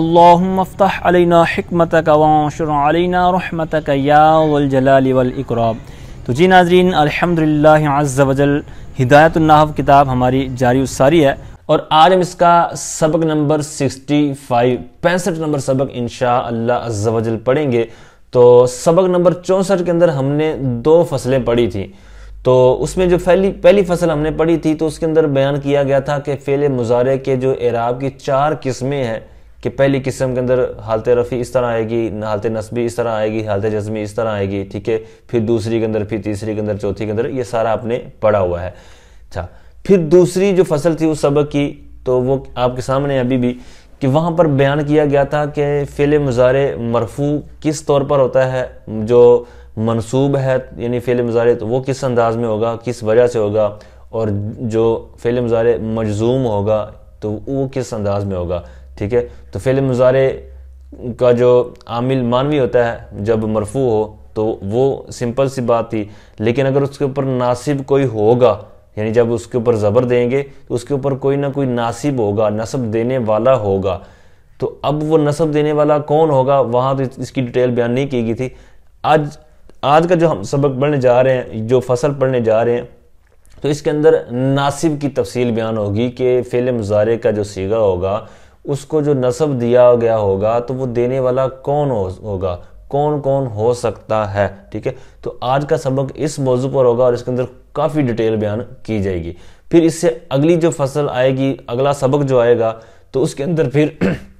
अल्लाफ़्तः अलैना हमत का वाशर अलैना रहमत का याजलाकराब तो जी नाजरीन अलहमदिल्ला अज़ल हिदायतनाहव किताब हमारी जारी सारी है और आज हम इसका सबक नंबर 65 पैंसठ नंबर सबक इन अल्लाह पढ़ेंगे तो सबक नंबर चौंसठ के अंदर हमने दो फसलें पढ़ी थी तो उसमें जो पहली पहली फसल हमने पढ़ी थी तो उसके अंदर बयान किया गया था कि फेले मुजारे के जो एराब की चार किस्में हैं कि पहली किस्म के अंदर हालत रफ़ी इस तरह आएगी हालत नस्बी इस तरह आएगी हालत जज्मी इस तरह आएगी ठीक है फिर दूसरी के अंदर फिर तीसरी के अंदर चौथी के अंदर ये सारा आपने पढ़ा हुआ है अच्छा फिर दूसरी जो फसल थी उस सबक की तो वो आपके सामने अभी भी कि वहाँ पर बयान किया गया था कि फ़ेले मुजारे मरफू किस तौर पर होता है जो मनसूब है यानी फेल मज़ारे तो वो किस अंदाज में होगा किस वजह से होगा और जो फेल मज़ारे मजजूम होगा तो वो किस अंदाज में होगा ठीक है तो फेल मज़ारे का जो आमिल मानवी होता है जब मरफू हो तो वो सिंपल सी बात थी लेकिन अगर उसके ऊपर नासिब कोई होगा यानी जब उसके ऊपर ज़बर देंगे तो उसके ऊपर कोई ना कोई नासिब होगा नसब देने वाला होगा तो अब वो नसब देने वाला कौन होगा वहाँ तो इसकी डिटेल बयान नहीं की गई थी आज आज का जो हम सबक पढ़ने जा रहे हैं जो फसल पढ़ने जा रहे हैं तो इसके अंदर नासिब की तफसील बयान होगी कि फेल मुजारे का जो सीगा होगा उसको जो नसब दिया गया होगा तो वो देने वाला कौन हो, होगा कौन कौन हो सकता है ठीक है तो आज का सबक इस मौजू पर होगा और इसके अंदर काफ़ी डिटेल बयान की जाएगी फिर इससे अगली जो फसल आएगी अगला सबक जो आएगा तो उसके अंदर फिर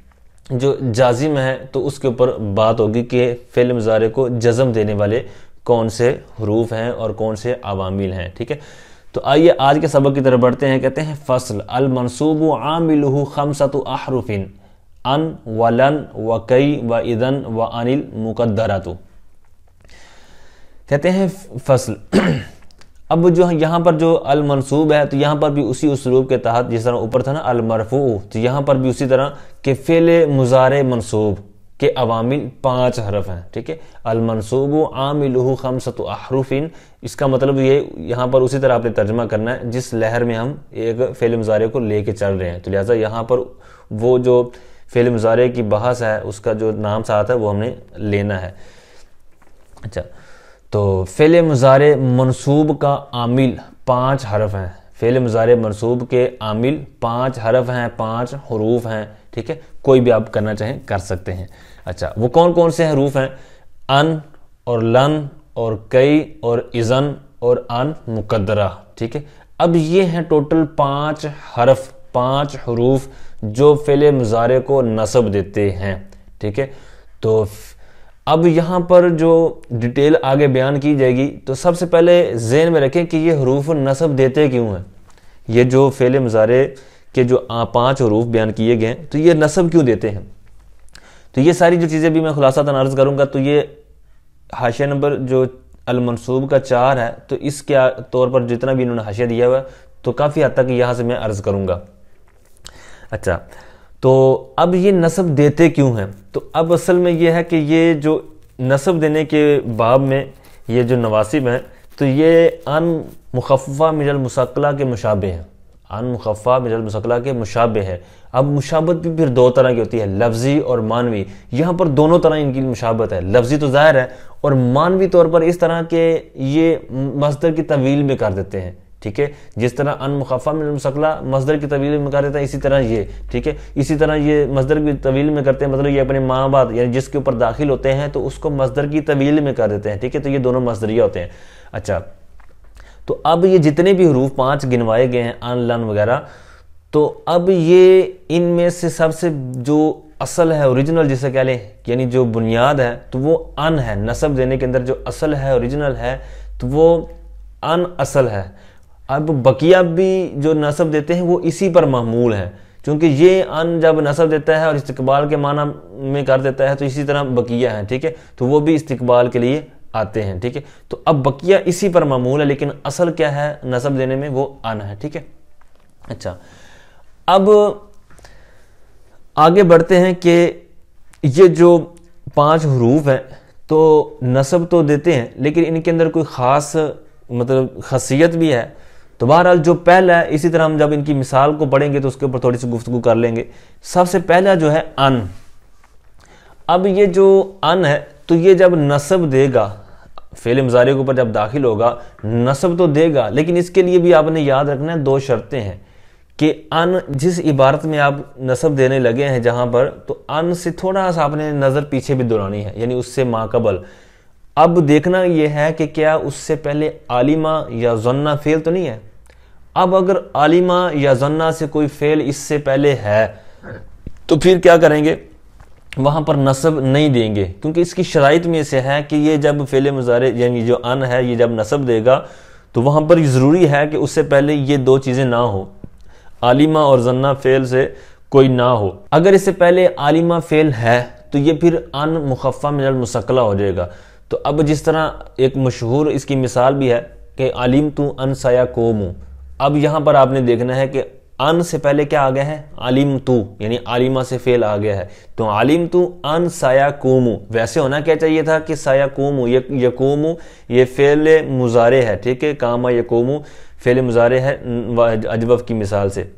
जो जाजिम है तो उसके ऊपर बात होगी कि फेल जारे को जज़म देने वाले कौन से हरूफ हैं और कौन से अवामिल हैं ठीक है तो आइए आज के सबक की तरफ बढ़ते हैं कहते हैं फसल अल मनसूब आमिल खमसत अहरूफिन अन व लन व कई व इदन व अनिल मुकदरा कहते हैं फसल अब जो यहाँ पर जो अल मनसूब है तो यहाँ पर भी उसी उसलूब के तहत जिस तरह ऊपर था ना अल मरफू तो यहाँ पर भी उसी तरह के फेल मुजार मनसूब के अवामिल पाँच हरफ हैं ठीक है अल मनसूब आमिल खमसत अहरूफिन इसका मतलब ये यहाँ पर उसी तरह आपने तर्जमा करना है जिस लहर में हम एक फेल मुजारे को लेके चल रहे हैं तो लिहाजा यहाँ पर वो जो फेल मुजारे की बहस है उसका जो नाम साथ है वो हमने लेना है अच्छा तो फ़ेल मज़ार मनसूब का आमिल पाँच हरफ हैं फ़ेल मज़ारे मनसूब के आमिल पाँच हरफ हैं पाँच हरूफ हैं ठीक है कोई भी आप करना चाहें कर सकते हैं अच्छा वो कौन कौन से हरूफ हैं अन और लन और कई और इज़न और अन मुकदरा ठीक है अब ये हैं टोटल पाँच हरफ पाँच हरूफ जो फ़ेल मज़ारे को नसब देते हैं ठीक है तो अब यहाँ पर जो डिटेल आगे बयान की जाएगी तो सबसे पहले जेन में रखें कि ये हरूफ नसब देते क्यों हैं ये जो फेले मज़ारे के जो पांच हरूफ बयान किए गए हैं तो ये नसब क्यों देते हैं तो ये सारी जो चीज़ें भी मैं खुलासा तनार्ज करूँगा तो ये हाशिया नंबर जो अलमनसूब का चार है तो इसके तौर पर जितना भी इन्होंने हाशिया दिया हुआ तो काफ़ी हद तक यहाँ से मैं अर्ज़ करूँगा अच्छा तो अब ये नसब देते क्यों हैं तो अब असल में ये है कि ये जो नसब देने के बाब में ये जो नवासिब हैं तो ये अन मुखफ़ा मिजल मुसकला के मुशाबे हैं अन मुखफ़ा मिजल मुसकला के मुशाबे है अब मुशाबत भी फिर दो तरह की होती है लफ्ज़ी और मानवी यहाँ पर दोनों तरह इनकी मुशाबत है लफ्ज़ी तो ज़ाहिर है और मानवी तौर पर इस तरह के ये मजदर की तवील में कर देते हैं ठीक है जिस तरह अन मुखफ़ा में मुसकला मजदर की तवील में कर देते हैं इसी तरह ये ठीक है इसी तरह ये मजदर की तवील में करते हैं मतलब ये अपने माँ बाप यानी जिसके ऊपर दाखिल होते हैं तो उसको मजदर की तवील में कर देते हैं ठीक है तो ये दोनों मजदरिया होते हैं अच्छा तो अब ये जितने भी हरूफ पाँच गिनवाए गए हैं अन लन वगैरह तो अब ये इनमें से सबसे जो असल है ओरिजिनल जिसे कह लें यानी जो बुनियाद है तो वो अन है नसब देने के अंदर जो असल है ओरिजिनल है तो वो अन असल है अब बकिया भी जो नसब देते हैं वो इसी पर मामूल है क्योंकि ये अन जब नसब देता है और इस्तबाल के माना में कर देता है तो इसी तरह बकिया है ठीक है तो वो भी इस्तबाल के लिए आते हैं ठीक है तो अब बकिया इसी पर मामूल है लेकिन असल क्या है नसब देने में वो अन है ठीक है अच्छा अब आगे बढ़ते हैं कि ये जो पांच हरूफ हैं तो नसब तो देते हैं लेकिन इनके अंदर कोई ख़ास मतलब खासियत भी है तो बहरहाल जो पहला है इसी तरह हम जब इनकी मिसाल को पढ़ेंगे तो उसके ऊपर थोड़ी सी गुफ्तु कर लेंगे सबसे पहला जो है अन अब ये जो अन है तो ये जब नसब देगा फेल मजारे के ऊपर जब दाखिल होगा नसब तो देगा लेकिन इसके लिए भी आपने याद रखना है दो शर्तें हैं कि अन जिस इबारत में आप नसब देने लगे हैं जहाँ पर तो अन से थोड़ा सा आपने नज़र पीछे भी दौड़ानी है यानी उससे माकबल अब देखना यह है कि क्या उससे पहले आलिमा या जन्ना फेल तो नहीं है अब अगर आलिमा या जन्ना से कोई फेल इससे पहले है तो फिर क्या करेंगे वहां पर नसब नहीं देंगे क्योंकि इसकी शराइत में से है कि ये जब फेल मुजारे यानी जो अन है ये जब नसब देगा तो वहां पर ज़रूरी है कि उससे पहले ये दो चीज़ें ना हो आलिमा और जन्ना फेल से कोई ना हो अगर इससे पहले आलिमा फेल है तो ये फिर अन मुखफ़ा मिनल मुसकला हो जाएगा तो अब जिस तरह एक मशहूर इसकी मिसाल भी है कि आलिम तू अन सया कोमू अब यहां पर आपने देखना है कि अन से पहले क्या आ गया है आलिम तू यानी आलिमा से फेल आ गया है तो आलिम तू अन साया कोमू वैसे होना क्या चाहिए था कि साया कोमू ये ये फेल मुजारे है ठीक है कामा यकोमु फेल मुजारे है अजब की मिसाल से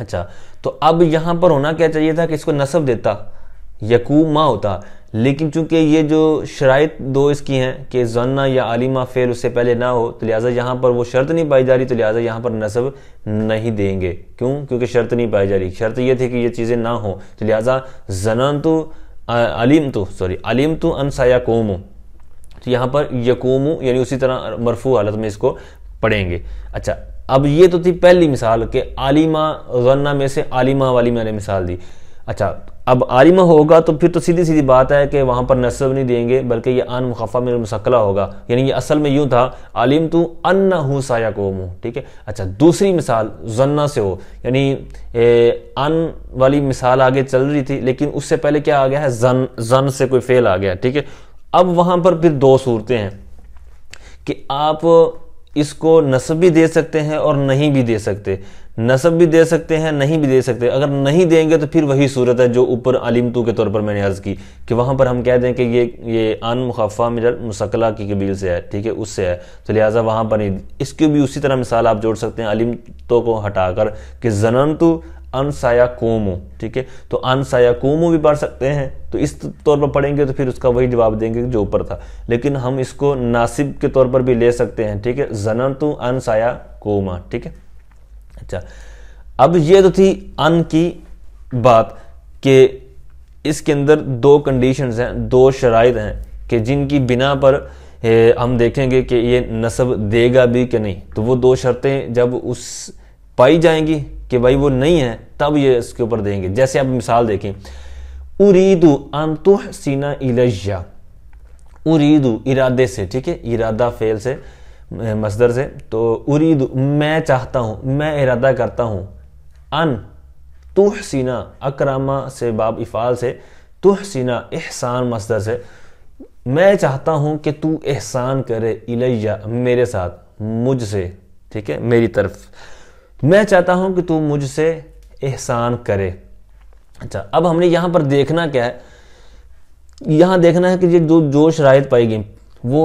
अच्छा तो अब यहां पर होना क्या चाहिए था कि इसको नसब देता यकूमा होता लेकिन चूंकि ये जो शराइ दो इसकी हैं कि जन्ना या आलिमा फ़ेल उससे पहले ना हो तो लिहाजा यहाँ पर वो शर्त नहीं पाई जा रही तो लिहाजा यहाँ पर नसब नहीं देंगे क्यों क्योंकि शर्त नहीं पाई जा रही शर्त ये थी कि ये चीज़ें ना हो तो लिहाजा जनान तो अलीम तो सॉरी अलीम तो अनसाया कोमो तो यहाँ पर यकोम यानी उसी तरह मरफू हालत में इसको पढ़ेंगे अच्छा अब ये तो थी पहली मिसाल कि आलिमा गन्ना में से आलिमा वाली मैंने मिसाल दी अच्छा अब आलिम होगा तो फिर तो सीधी सीधी बात है कि वहाँ पर नसब नहीं देंगे बल्कि ये अन मुखफ़ा में मुसकला होगा यानी ये असल में यूँ था आलिम तू अन हूँ साया को ठीक है अच्छा दूसरी मिसाल जन्ना से हो यानी अन वाली मिसाल आगे चल रही थी लेकिन उससे पहले क्या आ गया है जन जन से कोई फेल आ गया ठीक है अब वहाँ पर फिर दो सूरतें हैं कि आप इसको नसब भी दे सकते हैं और नहीं भी दे सकते नसब भी दे सकते हैं नहीं भी दे सकते अगर नहीं देंगे तो फिर वही सूरत है जो ऊपर अलीम तू के तौर पर मैंने अर्ज़ की कि वहाँ पर हम कह दें कि ये ये आन मुखाफा मिजर मुसकला की कबील से है ठीक है उससे है तो लिहाजा वहाँ पर नहीं इसकी भी उसी तरह मिसाल आप जोड़ सकते हैं आलिम तो को हटाकर कि जनन अनसाया कोमो ठीक है तो अनसाया कोमो भी पढ़ सकते हैं तो इस तौर पर पढ़ेंगे तो फिर उसका वही जवाब देंगे जो ऊपर था लेकिन हम इसको नासिब के तौर पर भी ले सकते हैं ठीक है जनन अनसाया कोमा ठीक है अच्छा अब ये तो थी अन की बात कि इसके अंदर दो कंडीशंस हैं दो शराइ हैं कि जिनकी बिना पर हम देखेंगे कि ये नस्ब देगा भी कि नहीं तो वो दो शर्तें जब उस पाई जाएंगी कि भाई वो नहीं है तब ये इसके ऊपर देंगे जैसे आप मिसाल देखें उरीदू अंतु सीना इलजा उरीदू इरादे से ठीक है इरादा फेल से मजदर से तो उरीद मैं चाहता हूँ मैं इरादा करता हूँ अन तुह सीना अक्रामा से बाब इफ़ाल से तुह सीना एहसान मसदर से मैं चाहता हूँ कि तू एहसान करे इलैया मेरे साथ मुझसे ठीक है मेरी तरफ मैं चाहता हूँ कि तू मुझसे एहसान करे अच्छा अब हमने यहाँ पर देखना क्या है यहाँ देखना है कि ये जो जो शराइ पाई गई वो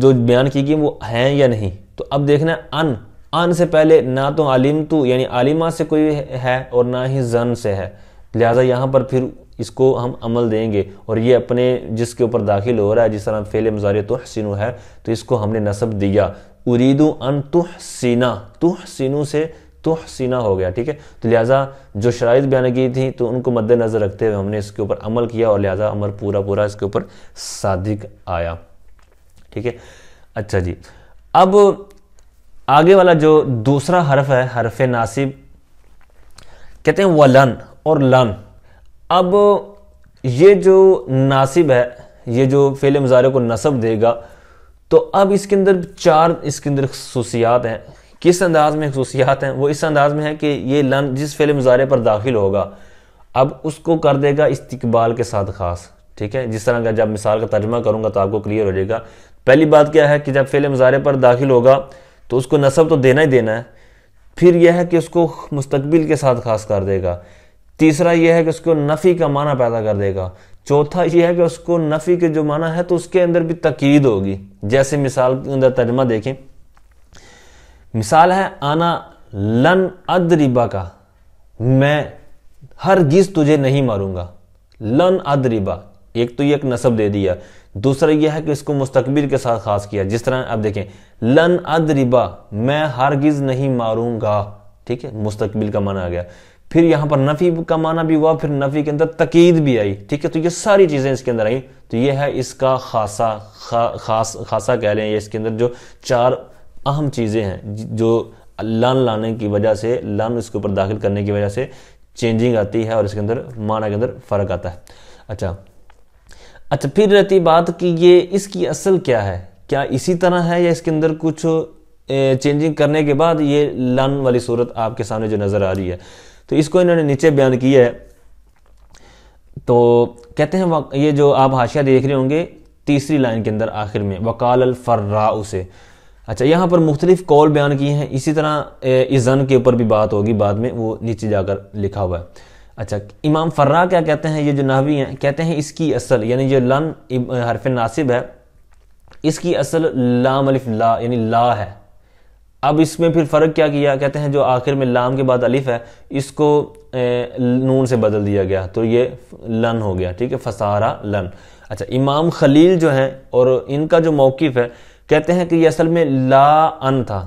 जो बयान की गई वो हैं या नहीं तो अब देखना अन अन से पहले ना तो आलिम तो यानी आलिमा से कोई है और ना ही जन से है लिहाजा यहाँ पर फिर इसको हम अमल देंगे और ये अपने जिसके ऊपर दाखिल हो रहा है जिस तरह फेल मज़ार तहसिन है तो इसको हमने नसब दिया उरीदू अन तुहसिना तुहसिनू से तुहसिना हो गया ठीक है तो लिहाजा जो शराइ बयान की थी तो उनको मद्देनज़र रखते हुए हमने इसके ऊपर अमल किया और लिहाजा अमर पूरा पूरा इसके ऊपर सादिक आया ठीक है अच्छा जी अब आगे वाला जो दूसरा हर्फ है हरफ नासिब कहते हैं वलन और लन अब ये जो नासिब है ये जो फेल मज़ारे को नसब देगा तो अब इसके अंदर चार इसके अंदर खसूसियात हैं किस अंदाज में खसूसियात हैं वो इस अंदाज में है कि ये लन जिस फेल मज़ारे पर दाखिल होगा अब उसको कर देगा इस्तकबाल के साथ खास ठीक है जिस तरह का जब मिसाल का तर्जमा करूंगा तो आपको क्लियर हो जाएगा पहली बात क्या है कि जब फेल मज़ारे पर दाखिल होगा तो उसको नसब तो देना ही देना है फिर यह है कि उसको मुस्तबिल के साथ खास कर देगा तीसरा यह है कि उसको नफ़ी का माना पैदा कर देगा चौथा यह है कि उसको नफ़ी के जो माना है तो उसके अंदर भी तकीद होगी जैसे मिसाल के अंदर तर्जमा देखें मिसाल है आना लन अदरिबा का मैं हर गिज तुझे नहीं मारूंगा लन अदरिबा एक तो ये एक नसब दे दिया दूसरा यह है कि इसको मुस्तकबिल के साथ खास किया जिस तरह आप देखें लन अद रिबा मैं हरगिज नहीं मारूंगा ठीक है मुस्तकबिल का माना आ गया फिर यहां पर नफी का माना भी हुआ फिर नफी के अंदर तकीद भी आई ठीक है तो ये सारी चीजें इसके अंदर आई तो ये है इसका खासा खा, खास खासा कह रहे हैं इसके अंदर जो चार अहम चीजें हैं जो लन लाने की वजह से लन इसके ऊपर दाखिल करने की वजह से चेंजिंग आती है और इसके अंदर माना के अंदर फर्क आता है अच्छा अच्छा फिर रहती बात कि ये इसकी असल क्या है क्या इसी तरह है या इसके अंदर कुछ चेंजिंग करने के बाद ये लन वाली सूरत आपके सामने जो नज़र आ रही है तो इसको इन्होंने नीचे बयान किया है तो कहते हैं ये जो आप हाशिया देख रहे होंगे तीसरी लाइन के अंदर आखिर में वकाल फर्रा उसे अच्छा यहाँ पर मुख्तलिफ कौल बयान किए हैं इसी तरह जन के ऊपर भी बात होगी बाद में वो नीचे जाकर लिखा हुआ है अच्छा इमाम फर्रा क्या कहते हैं ये जो नहवी हैं कहते हैं इसकी असल यानी जो लन हरफ नासिब है इसकी असल लाम अलिफ ला यानी ला है अब इसमें फिर फ़र्क क्या किया कहते हैं जो आखिर में लाम के बाद अलिफ है इसको नून से बदल दिया गया तो ये लन हो गया ठीक है फसारा लन अच्छा इमाम खलील जो हैं और इनका जो मौकफ़ है कहते हैं कि ये असल में ला अन था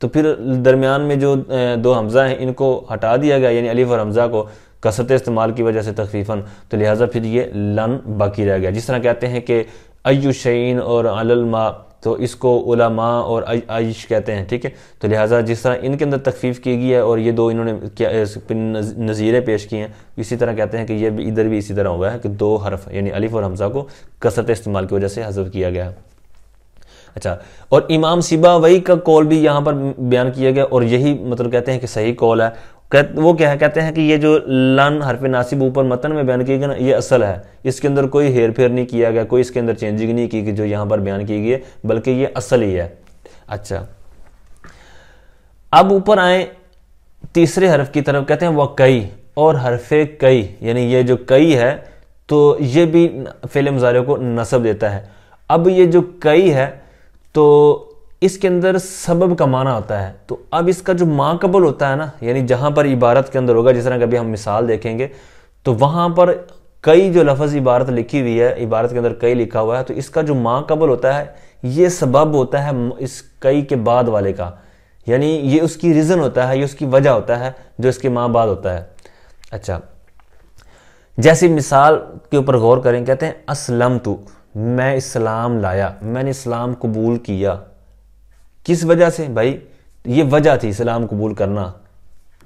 तो फिर दरमियान में जो दो हमज़ा हैं इनको हटा दिया गया यानी अलिफ और हमज़ा को कसरत इस्तेमाल की वजह से तकरीफन तो लिहाजा फिर ये लन बाकी रह गया जिस तरह कहते हैं कि अयुशैन और अलमा तो इसको उलमा और आयश कहते हैं ठीक है तो लिहाजा जिस तरह इनके अंदर तकफीफ की गई है और ये दो इन्होंने नज़ीरें पेश की हैं इसी तरह कहते हैं कि ये भी इधर भी इसी तरह हुआ है कि दो हरफ यानी अलिफ और हमजा को कसरत इस्तेमाल की वजह से हजब किया गया है अच्छा और इमाम सिबा वही का कौल भी यहाँ पर बयान किया गया और यही मतलब कहते हैं कि सही कौल है वो क्या है कहते हैं कि ये जो लन हरफ नासिब ऊपर मतन में बयान की गई ना ये असल है इसके अंदर कोई हेर फेर नहीं किया गया कोई इसके अंदर चेंजिंग नहीं की गई जो यहां पर बयान की गई है बल्कि ये असल ही है अच्छा अब ऊपर आए तीसरे हरफ की तरफ कहते हैं वह कई और हरफे कई यानी ये जो कई है तो ये भी फेले मज़ारे को नसब देता है अब ये जो कई है तो इसके अंदर सबब का माना होता है तो अब इसका जो माकबल होता है ना यानी जहाँ पर इबारत के अंदर होगा जिस तरह कभी हम मिसाल देखेंगे तो वहाँ पर कई जो लफज इबारत लिखी हुई है इबारत के अंदर कई लिखा हुआ है तो इसका जो माकबल होता है ये सबब होता है इस कई के बाद वाले का यानी ये उसकी रीज़न होता है ये उसकी वजह होता है जो इसके माँ बाद होता है अच्छा जैसी मिसाल के ऊपर गौर करें कहते हैं असलम तू मैं इस्लाम लाया मैंने इस्लाम कबूल किया किस वजह से भाई ये वजह थी इस्लाम कबूल करना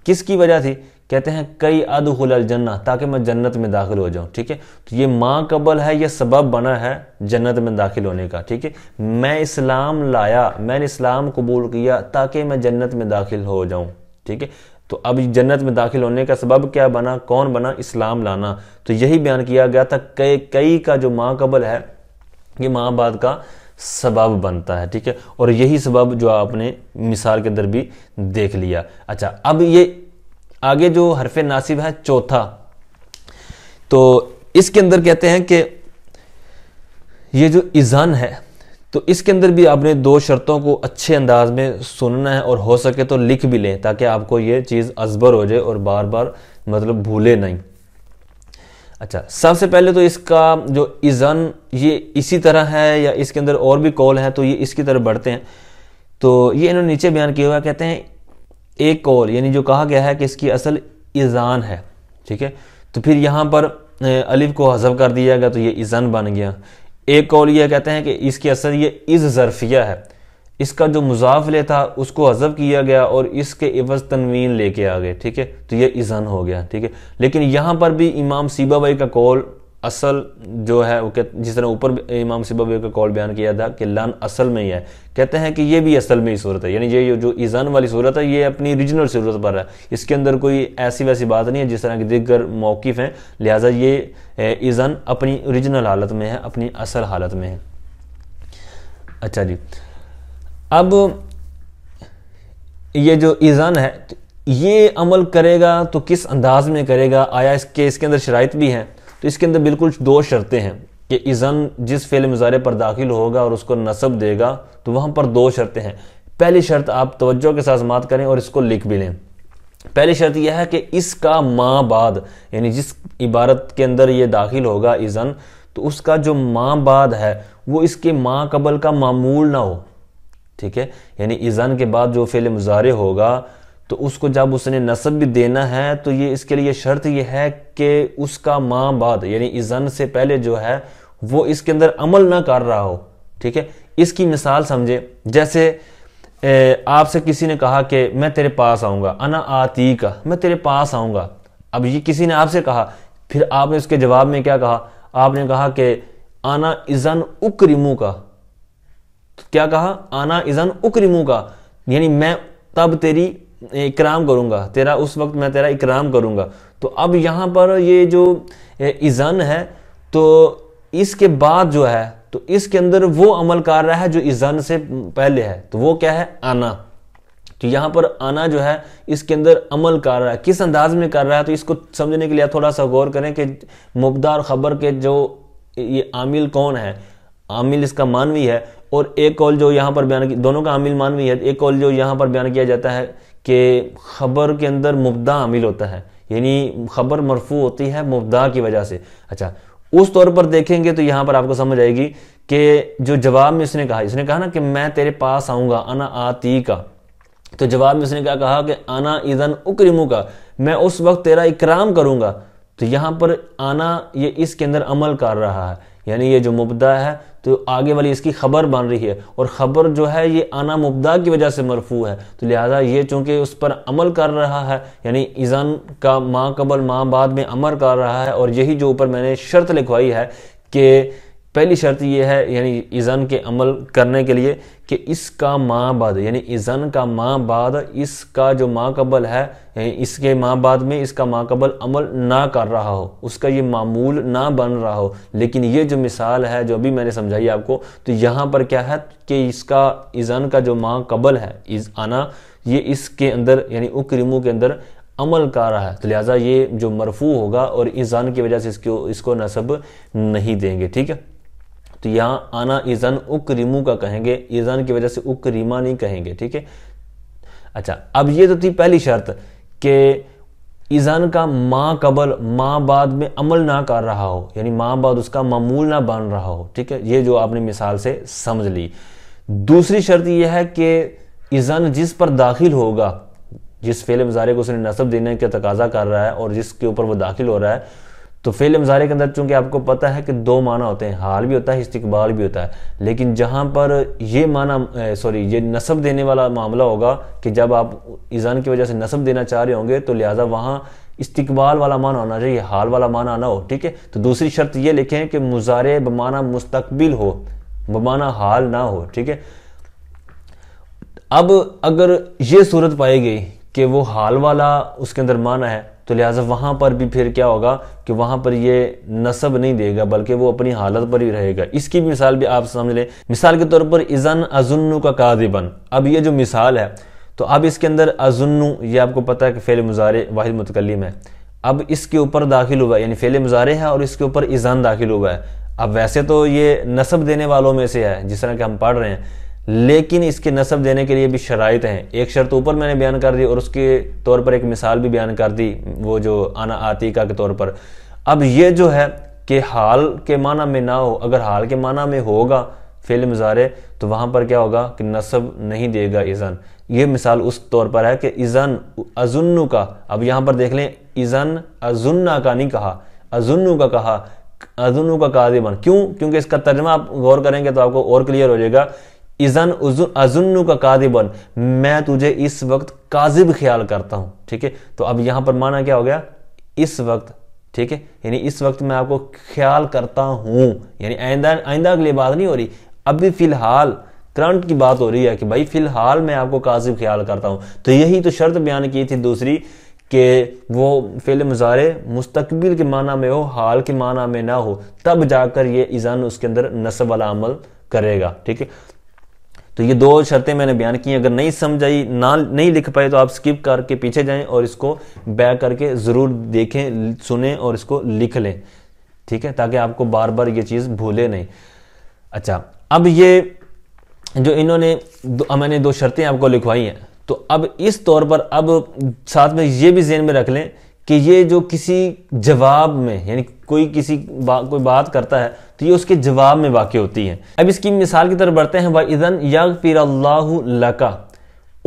किसकी वजह थी कहते हैं कई अदखुल जन्ना ताकि मैं जन्नत में दाखिल हो जाऊं ठीक है तो ये माँ कबल है ये सबब बना है जन्नत में दाखिल होने का ठीक है मैं इस्लाम लाया मैंने इस्लाम कबूल किया ताकि मैं जन्नत में दाखिल हो जाऊं ठीक है तो अब जन्नत में दाखिल होने का सबब क्या बना कौन बना इस्लाम लाना तो यही बयान किया गया था कई कई का जो माँ कबल है ये माँ बाद का सबब बनता है ठीक है और यही सबब जो आपने मिसाल के अंदर भी देख लिया अच्छा अब ये आगे जो हरफ नासिब है चौथा तो इसके अंदर कहते हैं कि ये जो इज़ान है तो इसके अंदर भी आपने दो शर्तों को अच्छे अंदाज में सुनना है और हो सके तो लिख भी लें ताकि आपको ये चीज़ अजबर हो जाए और बार बार मतलब भूले नहीं अच्छा सबसे पहले तो इसका जो इज़न ये इसी तरह है या इसके अंदर और भी कॉल है तो ये इसकी तरफ बढ़ते हैं तो ये इन्होंने नीचे बयान किया हुआ कहते हैं एक कॉल यानी जो कहा गया है कि इसकी असल इज़ान है ठीक है तो फिर यहाँ पर अलिफ को हजफ कर दिया गया तो ये इज़न बन गया एक कॉल ये कहते हैं कि इसकी असल ये इज़ ज़रफिया है इसका जो मुजाफले था उसको हजब किया गया और इसके इवज तनवीन लेके आ गए ठीक है तो ये इज़न हो गया ठीक है लेकिन यहाँ पर भी इमाम सीबा भाई का कौल असल जो है वो जिस तरह ऊपर इमाम सिबा का कॉल बयान किया था कि लन असल में ही है कहते हैं कि ये भी असल में ही सूरत है यानी ये जो ईजान वाली सूरत है ये अपनी रिजनल सूरत पर है इसके अंदर कोई ऐसी वैसी बात नहीं है जिस तरह के दिगर मौक़ हैं लिहाजा ये ईजान अपनी ओरिजिनल हालत में है अपनी असल हालत में है अच्छा जी अब ये जो ईज़ान है तो ये अमल करेगा तो किस अंदाज में करेगा आया इसके इसके अंदर शराइ भी हैं तो इसके अंदर बिल्कुल दो शर्तें हैं कि ईज़न जिस फेल मुजारे पर दाखिल होगा और उसको नसब देगा तो वहाँ पर दो शर्तें हैं पहली शर्त आप तवज्जो के साथ मात करें और इसको लिख भी लें पहली शर्त यह है कि इसका माँ बाद यानी जिस इबारत के अंदर ये दाखिल होगा ईज़न तो उसका जो माँ बाद है वो इसके माँ कबल का मामूल ना हो ठीक है यानी ईजान के बाद जो फेल मुजारे होगा तो उसको जब उसने नसब भी देना है तो ये इसके लिए शर्त यह है कि उसका माँ बाद यानी ईजान से पहले जो है वो इसके अंदर अमल ना कर रहा हो ठीक है इसकी मिसाल समझे जैसे आपसे किसी ने कहा कि मैं तेरे पास आऊँगा अना आती का मैं तेरे पास आऊँगा अब ये किसी ने आपसे कहा फिर आपने उसके जवाब में क्या कहा आपने कहा कि आना इजन उक्रिमू का तो क्या कहा आना इजन उक्रिमू का यानी मैं तब तेरी इकराम करूंगा तेरा उस वक्त मैं तेरा इकराम करूंगा तो अब यहां पर ये जो इज़न है तो इसके बाद जो है तो इसके अंदर वो अमल कर रहा है जो इज़न से पहले है तो वो क्या है आना तो यहां पर आना जो है इसके अंदर अमल कर रहा है किस अंदाज में कर रहा है तो इसको समझने के लिए थोड़ा सा गौर करें कि मुबदार खबर के जो ये आमिल कौन है आमिल इसका मानवी है और एक कॉल जो यहाँ पर बयान दोनों का हामिल मान भी है एक कॉल जो यहाँ पर बयान किया जाता है कि खबर के अंदर मुबदा हामिल होता है यानी खबर मरफू होती है मुबदा की वजह से अच्छा उस तौर पर देखेंगे तो यहाँ पर आपको समझ आएगी कि जो जवाब में उसने कहा इसने कहा ना कि मैं तेरे पास आऊँगा अना आती का तो जवाब में उसने क्या कहा कि आना ईदन उक्रिमू का मैं उस वक्त तेरा इकराम करूंगा तो यहाँ पर आना ये इसके अंदर अमल कर रहा है यानी ये जो मुबदा है तो आगे वाली इसकी खबर बन रही है और ख़बर जो है ये आना मुबदा की वजह से मरफू है तो लिहाजा ये चूँकि उस पर अमल कर रहा है यानी ईज़ान का माँ कबल माँ बाद में अमर कर रहा है और यही जो ऊपर मैंने शर्त लिखवाई है कि पहली शर्त यह है यानी इज़न के अमल करने के लिए कि इसका माँ बाद यानी इज़न का माँ बाद इसका जो माँ कबल है यानी इसके माँ बाद में इसका माँ कबल अमल ना कर रहा हो उसका ये मामूल ना बन रहा हो लेकिन ये जो मिसाल है जो अभी मैंने समझाई आपको तो यहाँ पर क्या है कि इसका इज़न का जो माँ कबल है इस आना ये इसके अंदर यानी उक्रिमू के अंदर अमल का रहा है तो लिहाजा ये जो मरफू होगा और इज़ान की वजह से इसको इसको नसब नहीं देंगे ठीक है तो यहाँ आना इजन उक रिमू का कहेंगे इजन की वजह से उक रिमा नहीं कहेंगे ठीक है अच्छा अब ये तो थी पहली शर्त के इज़ान का माँ कबल माँ बाद में अमल ना कर रहा हो यानी माँ बाद उसका मामूल ना बन रहा हो ठीक है ये जो आपने मिसाल से समझ ली दूसरी शर्त यह है कि इज़ान जिस पर दाखिल होगा जिस फेल मज़ारे को उसने नसब देने का तकाजा कर रहा है और जिसके ऊपर वो दाखिल हो रहा है तो फेल मज़ारे के अंदर चूंकि आपको पता है कि दो माना होते हैं हाल भी होता है इस्तबाल भी होता है लेकिन जहाँ पर ये माना सॉरी ये नसब देने वाला मामला होगा कि जब आप ईज़ान की वजह से नसब देना चाह रहे होंगे तो लिहाजा वहां इस्तबाल वाला माना होना चाहिए हाल वाला माना ना हो ठीक है तो दूसरी शर्त ये लिखें कि मुजारे बमाना मुस्तकबिल हो बमाना हाल ना हो ठीक है अब अगर ये सूरत पाई गई कि वो हाल वाला उसके अंदर माना है तो लिहाजा वहाँ पर भी फिर क्या होगा कि वहाँ पर ये नसब नहीं देगा बल्कि वो अपनी हालत पर ही रहेगा इसकी भी मिसाल भी आप समझ लें मिसाल के तौर पर इज़न अजुन्नु का कादिबन अब ये जो मिसाल है तो अब इसके अंदर अजुन्नु ये आपको पता है कि फ़ेल मुजारे वाहिद मुतकलम है अब इसके ऊपर दाखिल हुआ है यानी फ़ेल मुजारे है और इसके ऊपर इजन दाखिल हुआ है अब वैसे तो ये नसब देने वालों में से है जिस तरह के हम पढ़ रहे हैं लेकिन इसके नसब देने के लिए भी शराइ हैं एक शर्त ऊपर मैंने बयान कर दी और उसके तौर पर एक मिसाल भी बयान कर दी वो जो आना आतिका के तौर पर अब ये जो है कि हाल के माना में ना हो अगर हाल के माना में होगा फेल मज़ारे तो वहाँ पर क्या होगा कि नसब नहीं देगा इज़न ये मिसाल उस तौर पर है कि इज़न अजुन्नु का अब यहाँ पर देख लें इज़न अजुन्ना का नहीं कहा अजुन्नु का कहा अजुन्नु का काजिबन क्यों क्योंकि इसका तर्जमा आप गौर करेंगे तो आपको और क्लियर हो जाएगा इजन अजुन्नु का कादिबन मैं तुझे इस वक्त काजिब ख्याल करता हूं ठीक है तो अब यहां पर माना क्या हो गया इस वक्त ठीक है यानी इस वक्त मैं आपको ख्याल करता हूं यानी आइंदा आइंदा के लिए बात नहीं हो रही अभी फिलहाल करंट की बात हो रही है कि भाई फिलहाल मैं आपको काजिब ख्याल करता हूं तो यही तो शर्त बयान की थी दूसरी कि वो फेल मुजारे मुस्तकबिल के माना में हो हाल के माना में ना हो तब जाकर ये इज़ान उसके अंदर नसब वाला अमल करेगा ठीक है तो ये दो शर्तें मैंने बयान की अगर नहीं समझ आई ना नहीं लिख पाए तो आप स्किप करके पीछे जाएं और इसको बैक करके ज़रूर देखें सुने और इसको लिख लें ठीक है ताकि आपको बार बार ये चीज़ भूले नहीं अच्छा अब ये जो इन्होंने मैंने दो शर्तें आपको लिखवाई हैं तो अब इस तौर पर अब साथ में ये भी जेन में रख लें कि ये जो किसी जवाब में यानी कोई किसी बा, कोई बात करता है तो ये उसके जवाब में वाक़ होती है अब इसकी मिसाल की तरफ बढ़ते हैं व इधन यग फिर लका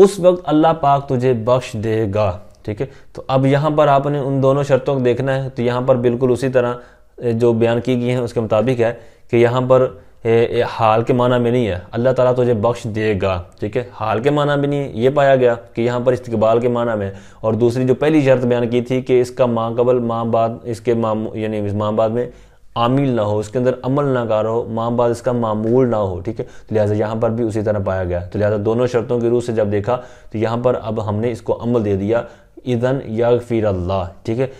उस वक्त अल्लाह पाक तुझे बख्श देगा ठीक है तो अब यहाँ पर आपने उन दोनों शर्तों को देखना है तो यहाँ पर बिल्कुल उसी तरह जो बयान की गई हैं उसके मुताबिक है कि यहाँ पर ए, ए, हाल के माना में नहीं है अल्लाह ताला तुझे बख्श देगा ठीक है हाल के माना में नहीं ये पाया गया कि यहाँ पर इस्तकबाल के माना में और दूसरी जो पहली शर्त बयान की थी कि इसका माँ कबल माँ बाद इसके माम यानी इस माँ बाद में आमिल ना हो उसके अंदर अमल ना कर हो माँ बाद इसका मामूल ना हो ठीक है तो लिहाजा यहाँ पर भी उसी तरह पाया गया तो लिहाजा दोनों शर्तों के रूप से जब देखा तो यहाँ पर अब हमने इसको अमल दे दिया ईदन या फिर अल्लाह ठीक है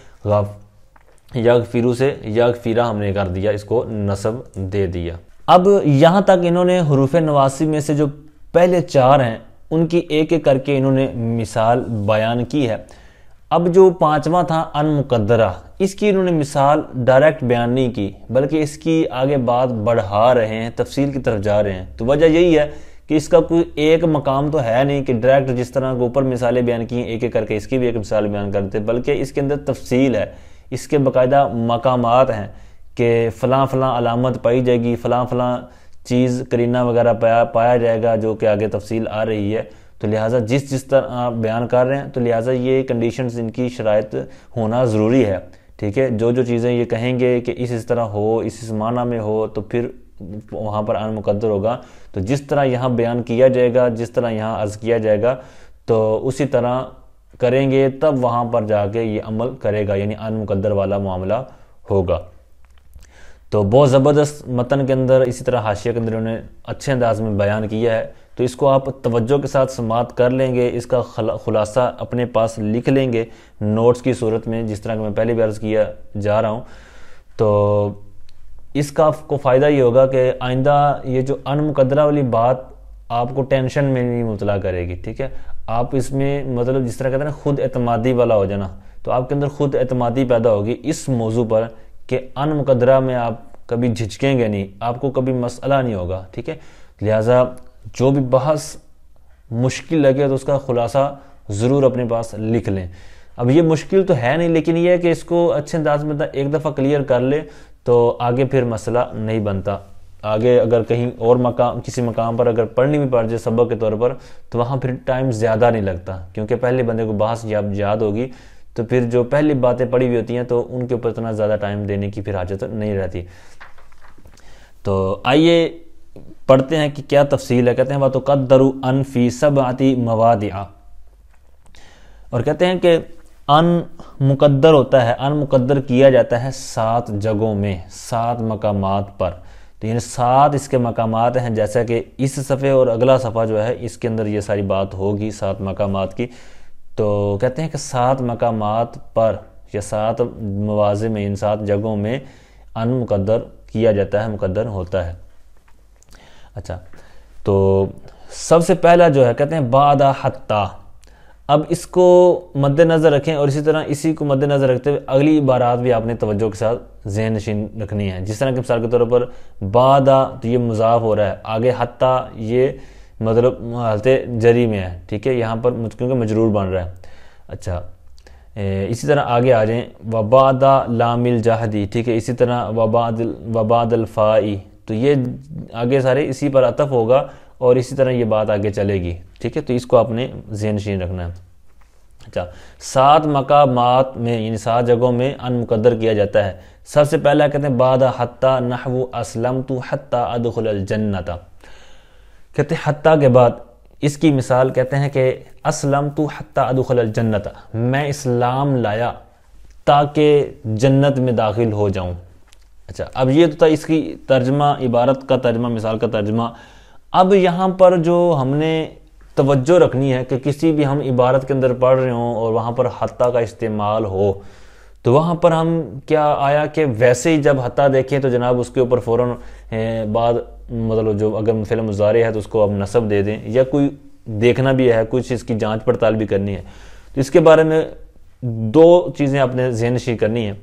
यग फिरू से यग फिरा हमने कर दिया इसको नसब दे दिया अब यहाँ तक इन्होंने हरूफ नवासी में से जो पहले चार हैं उनकी एक एक करके इन्होंने मिसाल बयान की है अब जो पांचवा था अनमुकदरा इसकी इन्होंने मिसाल डायरेक्ट बयान नहीं की बल्कि इसकी आगे बात बढ़ा रहे हैं तफसील की तरफ जा रहे हैं तो वजह यही है कि इसका कोई एक मकाम तो है नहीं कि डायरेक्ट जिस तरह के ऊपर मिसालें बयान की एक एक करके इसकी भी एक मिसाल बयान करते बल्कि इसके अंदर तफसील है इसके बाकायदा मकाम हैं कि फ़लाँ फलां अलामत पाई जाएगी फ़लाँ फ़लाँ चीज़ करीना वगैरह पाया पाया जाएगा जो कि आगे तफसील आ रही है तो लिहाजा जिस जिस तरह आप बयान कर रहे हैं तो लिहाजा ये कंडीशन इनकी शराय होना ज़रूरी है ठीक है जो जो चीज़ें ये कहेंगे कि इस इस तरह हो इस इस माना में हो तो फिर वहाँ पर अन मुकदर होगा तो जिस तरह यहाँ बयान किया जाएगा जिस तरह यहाँ अर्ज़ किया जाएगा तो उसी तरह करेंगे तब वहाँ पर जाके ये अमल करेगा यानी अन मुकदर वाला मामला होगा तो बहुत ज़बरदस्त मतन के अंदर इसी तरह हाशिया के अंदर उन्होंने अच्छे अंदाज में बयान किया है तो इसको आप तवज्जो के साथ समात कर लेंगे इसका खुलासा अपने पास लिख लेंगे नोट्स की सूरत में जिस तरह के मैं पहले भी अर्ज़ किया जा रहा हूँ तो इसका आपको फ़ायदा ये होगा कि आइंदा ये जो अनमुकदरा वाली बात आपको टेंशन में नहीं मुतला करेगी ठीक है आप इसमें मतलब जिस तरह कहते हैं ना खुद एतमादी वाला हो जाना तो आपके अंदर खुद एतमादी पैदा होगी इस मौजू पर कि अन मुकदरा में आप कभी झिझकेंगे नहीं आपको कभी मसला नहीं होगा ठीक है लिहाजा जो भी बहस मुश्किल लगे तो उसका खुलासा ज़रूर अपने पास लिख लें अब ये मुश्किल तो है नहीं लेकिन ये है कि इसको अच्छे अंदाज में एक दफ़ा क्लियर कर ले तो आगे फिर मसला नहीं बनता आगे अगर कहीं और मकाम किसी मकाम पर अगर पढ़नी भी पड़ जाए सबक के तौर पर तो वहाँ फिर टाइम ज़्यादा नहीं लगता क्योंकि पहले बंदे को बहस याद होगी तो फिर जो पहली बातें पड़ी हुई होती हैं तो उनके ऊपर इतना ज़्यादा टाइम देने की फिर हाजत नहीं रहती तो आइए पढ़ते हैं कि क्या तफसील है कहते हैं वह तो कदरू अन फी सब आती मवादिया और कहते हैं कि अन मुकद्दर होता है अन मुकद्दर किया जाता है सात जगहों में सात मकाम पर तो ये सात इसके मकाम हैं जैसा कि इस सफ़े और अगला सफ़ा जो है इसके अंदर ये सारी बात होगी सात मकाम की तो कहते हैं कि सात मकाम पर या सात मवाज़े में इन सात जगहों में अन मुकदर किया जाता है मुकदर होता है अच्छा तो सबसे पहला जो है कहते हैं बाद हत्ता अब इसको मद्देनज़र रखें और इसी तरह इसी को मद्देनज़र रखते हुए अगली इबारात भी आपने तवज्जो के साथ जहन नशीन रखनी है जिस तरह के मिसाल के तौर पर बाद तो ये मुजाफ हो रहा है आगे हत्ता ये मतलब हालत जरी में है ठीक है यहाँ पर क्योंकि मजरूर बन रहा है अच्छा इसी तरह आगे आ जाएँ वबाद लामिल जाहदी ठीक है इसी तरह वबाद वबाद अलफ़ाई तो ये आगे सारे इसी पर अतफ होगा और इसी तरह ये बात आगे चलेगी ठीक है तो इसको आपने जहन शीन रखना है अच्छा सात मकामात में यानी सात जगहों में मुकदर किया जाता है सबसे पहला कहते हैं बाद हत्ता नहवू असलम तो हत्ता अदखल जन्नता कहते हैं हती के बाद इसकी मिसाल कहते हैं कि असलम तो हती अदल जन्नत मैं इस्लाम लाया ताकि जन्नत में दाखिल हो जाऊँ अच्छा अब ये तो था इसकी तर्जमा इबारत का तर्जमा मिसाल का तर्जमा अब यहाँ पर जो हमने तवज्जो रखनी है कि किसी भी हम इबारत के अंदर पढ़ रहे हों और वहाँ पर हती का इस्तेमाल हो तो वहाँ पर हम क्या आया कि वैसे ही जब हता देखें तो जनाब उसके ऊपर फ़ौर बाद मतलब जो अगर फिल्म मुजारे है तो उसको आप नसब दे दें या कोई देखना भी है कुछ इसकी जांच पड़ताल भी करनी है तो इसके बारे में दो चीज़ें आपने जहन नशी करनी है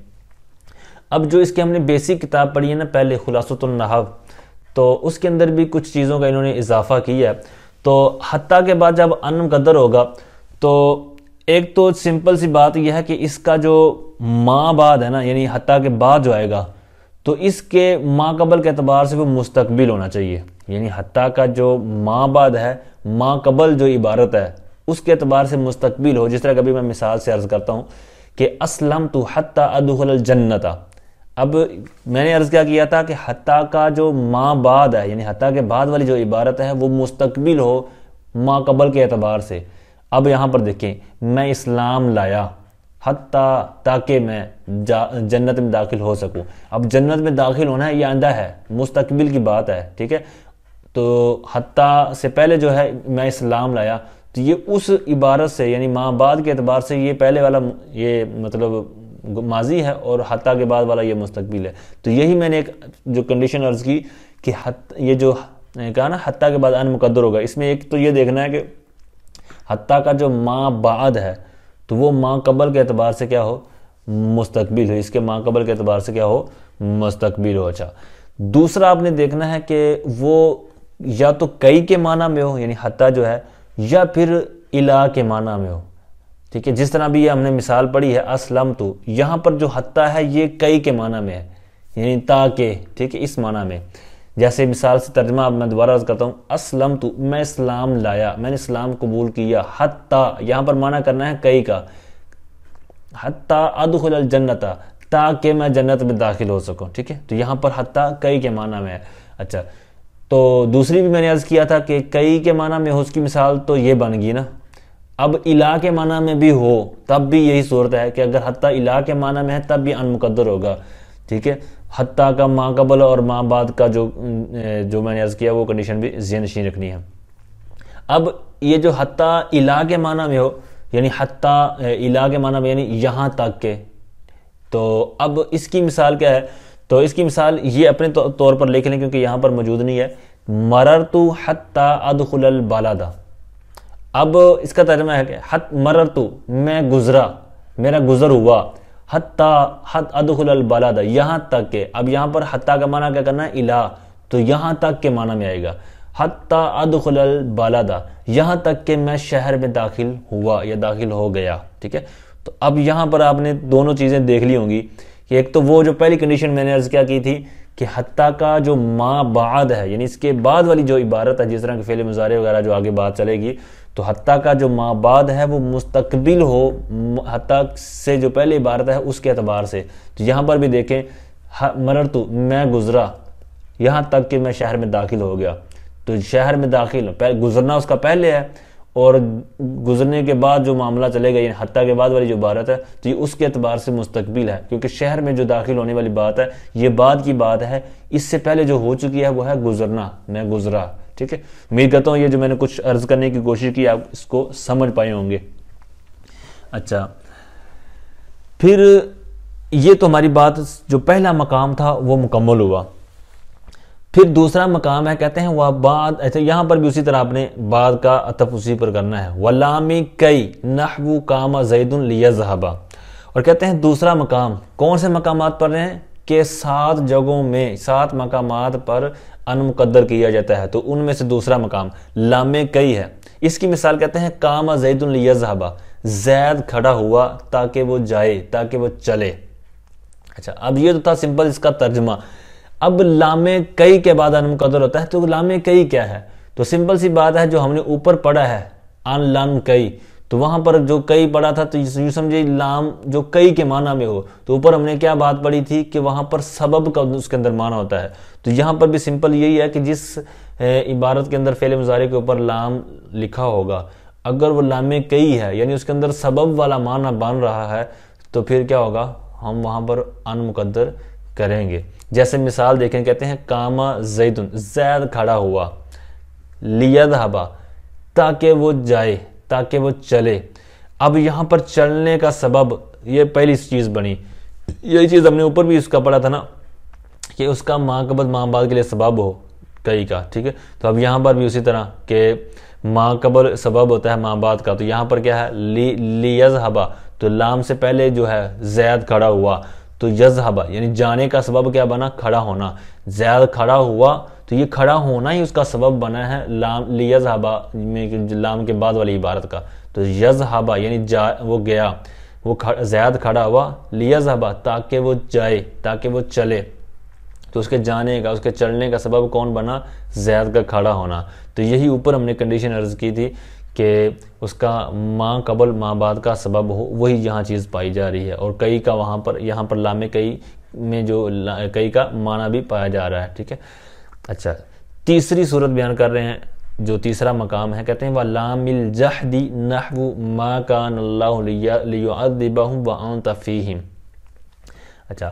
अब जो इसके हमने बेसिक किताब पढ़ी है ना पहले खुलासतुलनहव तो उसके अंदर भी कुछ चीज़ों का इन्होंने इजाफा किया है तो हती के बाद जब अन कदर होगा तो एक तो सिंपल सी बात यह है कि इसका जो माँ बाद है ना यानी हती के बाद जो आएगा तो इसके माँ कबल के अतबार से वो मुस्तबिल होना चाहिए यानी हती का जो माँ बाद है माँ कबल जो इबारत है उसके अतबार से मुस्तबिल हो जिस तरह कभी मैं मिसाल से अर्ज़ करता हूँ कि असलम तो हती अदल जन्नता अब मैंने अर्ज़ क्या किया था कि हती का जो माँ बाद है यानी हती के बाद वाली जो इबारत है वो मुस्तबिल हो माँ कबल के अतबार से अब यहाँ पर देखें मैं इस्लाम लाया हत्ता ताकि मैं जन्नत में दाखिल हो सकूं अब जन्नत में दाखिल होना है ये आंदा है मुस्तकबिल की बात है ठीक है तो हती से पहले जो है मैं इस्लाम लाया तो ये उस इबारत से यानी माँ बाद के अतबार से ये पहले वाला ये मतलब माजी है और हती के बाद वाला ये मुस्तकबिल है तो यही मैंने एक जो कंडीशन अर्ज की कि ये जो कहा ना हती के बाद अनमुकदर होगा इसमें एक तो ये देखना है कि हती का जो माँ बाद है तो वो माँ कबल के अतबार से क्या हो मुस्तकबिल हो इसके माँ कबल के अतबार से क्या हो मुस्तकबिल हो अच्छा दूसरा आपने देखना है कि वो या तो कई के माना में हो यानी हती जो है या फिर इला के माना में हो ठीक है जिस तरह भी ये हमने मिसाल पढ़ी है असलम तो यहाँ पर जो हत्ता है ये कई के माना में है यानी ता के ठीक है इस माना में जैसे मिसाल से तर्जमा अब मैं दोबारा करता हूँ असलम तो मैं इस्लाम लाया मैंने इस्लाम कबूल किया हत्ता यहाँ पर माना करना है कई का हत्ता अदल जन्नता ताकि मैं जन्नत में दाखिल हो सकूँ ठीक है तो यहाँ पर हत्ता कई के माना में है अच्छा तो दूसरी भी मैंने अर्ज़ किया था कि कई के माना में हो उसकी मिसाल तो ये बन गई ना अब इला के माना में भी हो तब भी यही सूरत है कि अगर हत्या इला के माना में है तब भी अनमुकदर होगा ठीक है हती का माँ कबल और माँ बाद का जो जो मैंने अर्ज़ किया वो कंडीशन भी जे नशीन रखनी है अब ये जो हती इला के माना में हो यानी हती इला के माना में यानी यहाँ तक के तो अब इसकी मिसाल क्या है तो इसकी मिसाल ये अपने तो, तौर पर लिख लें क्योंकि यहाँ पर मौजूद नहीं है मरर तो हती अदखल बालादा अब इसका तर्जमा है कि हत मरर तो मैं गुज़रा मेरा गुज़र हुआ हत्ता हत अदखुल बलादा यहाँ तक के अब यहाँ पर हत्ता का माना क्या करना है इला तो यहाँ तक के माना में आएगा हत्ता अदखुल बलादा यहाँ तक के मैं शहर में दाखिल हुआ या दाखिल हो गया ठीक है तो अब यहाँ पर आपने दोनों चीज़ें देख ली होंगी कि एक तो वो जो पहली कंडीशन मैंने अर्ज क्या की थी कि हत्ता का जो माँ बाद है यानी इसके बाद वाली जो इबारत है जिस तरह के फेले मुजारे वगैरह जो आगे बात चलेगी तो हती का जो माबाद है वो मुस्तकबिल हो हती से जो पहले इबारत है उसके अतबार से तो यहाँ पर भी देखें मरर तो मैं गुज़रा यहाँ तक कि मैं शहर में दाखिल हो गया तो शहर में दाखिल गुज़रना उसका पहले है और गुजरने के बाद जो मामला चलेगा यानी हती के बाद वाली जो इबारत है तो ये उसके अतबार से मुस्तबिल है क्योंकि शहर में जो दाखिल होने वाली बात है ये बाद की बात है इससे पहले जो हो चुकी है वो है गुजरना मैं गुजरा ठीक है उम्मीद करता हूँ ये जो मैंने कुछ अर्ज करने की कोशिश की आप इसको समझ पाए होंगे अच्छा फिर ये तो हमारी बात जो पहला मकाम था वो मुकम्मल हुआ फिर दूसरा मकाम है कहते हैं वह बाद अच्छा यहाँ पर भी उसी तरह आपने बाद का अतफ उसी पर करना है वलामी कई नहबू काम जैदन लिया जहाबा और कहते हैं दूसरा मकाम कौन से मकाम पर रहे हैं के सात जगहों में सात मकाम पर अनमुकदर किया जाता है तो उनमें से दूसरा मकाम लामे कई है इसकी मिसाल कहते हैं काम जैदुलजहबा जैद खड़ा हुआ ताकि वो जाए ताकि वो चले अच्छा अब ये तो था सिंपल इसका तर्जमा अब लामे कई के बाद अनमुकदर होता है तो लामे कई क्या है तो सिंपल सी बात है जो हमने ऊपर पढ़ा है अन लाम कई तो वहां पर जो कई पड़ा था तो यू समझे लाम जो कई के माना में हो तो ऊपर हमने क्या बात पढ़ी थी कि वहां पर सबब का उसके अंदर माना होता है तो यहां पर भी सिंपल यही है कि जिस इबारत के अंदर फेले मुजारे के ऊपर लाम लिखा होगा अगर वो लामे कई है यानी उसके अंदर सबब वाला माना बन रहा है तो फिर क्या होगा हम वहां पर अनमुकदर करेंगे जैसे मिसाल देखें कहते हैं कामा जैदन जैद खड़ा हुआ लिया हबा ताकि वो जाए ताकि वो चले अब यहाँ पर चलने का सबब ये पहली चीज़ बनी यही चीज़ हमने ऊपर भी इसका पढ़ा था ना कि उसका माँ बद माँ बाद के लिए सबब हो कई का ठीक है तो अब यहाँ पर भी उसी तरह के माँ कबर सबब होता है माँ बाद का तो यहाँ पर क्या है ली ली हबा तो लाम से पहले जो है जैद खड़ा हुआ तो यज हबा यानी जाने का सबब क्या बना खड़ा होना जैद खड़ा हुआ तो ये खड़ा होना ही उसका सबब बना है लाम हबा में लाम के बाद वाली इबारत का तो हबा यानी जा वो गया वो खड़, जैद खड़ा हुआ हबा ताकि वो जाए ताकि वो चले तो उसके जाने का उसके चलने का सबब कौन बना जैद का खड़ा होना तो यही ऊपर हमने कंडीशन अर्ज़ की थी कि उसका माँ कबल माँ बाद का सबब हो वही यहाँ चीज़ पाई जा रही है और कई का वहाँ पर यहाँ पर लामे कई में जो कई का माना भी पाया जा रहा है ठीक है अच्छा तीसरी सूरत बयान कर रहे हैं जो तीसरा मकाम है कहते हैं लामिल जहदी नहव मा कान व वन तफ़ीम अच्छा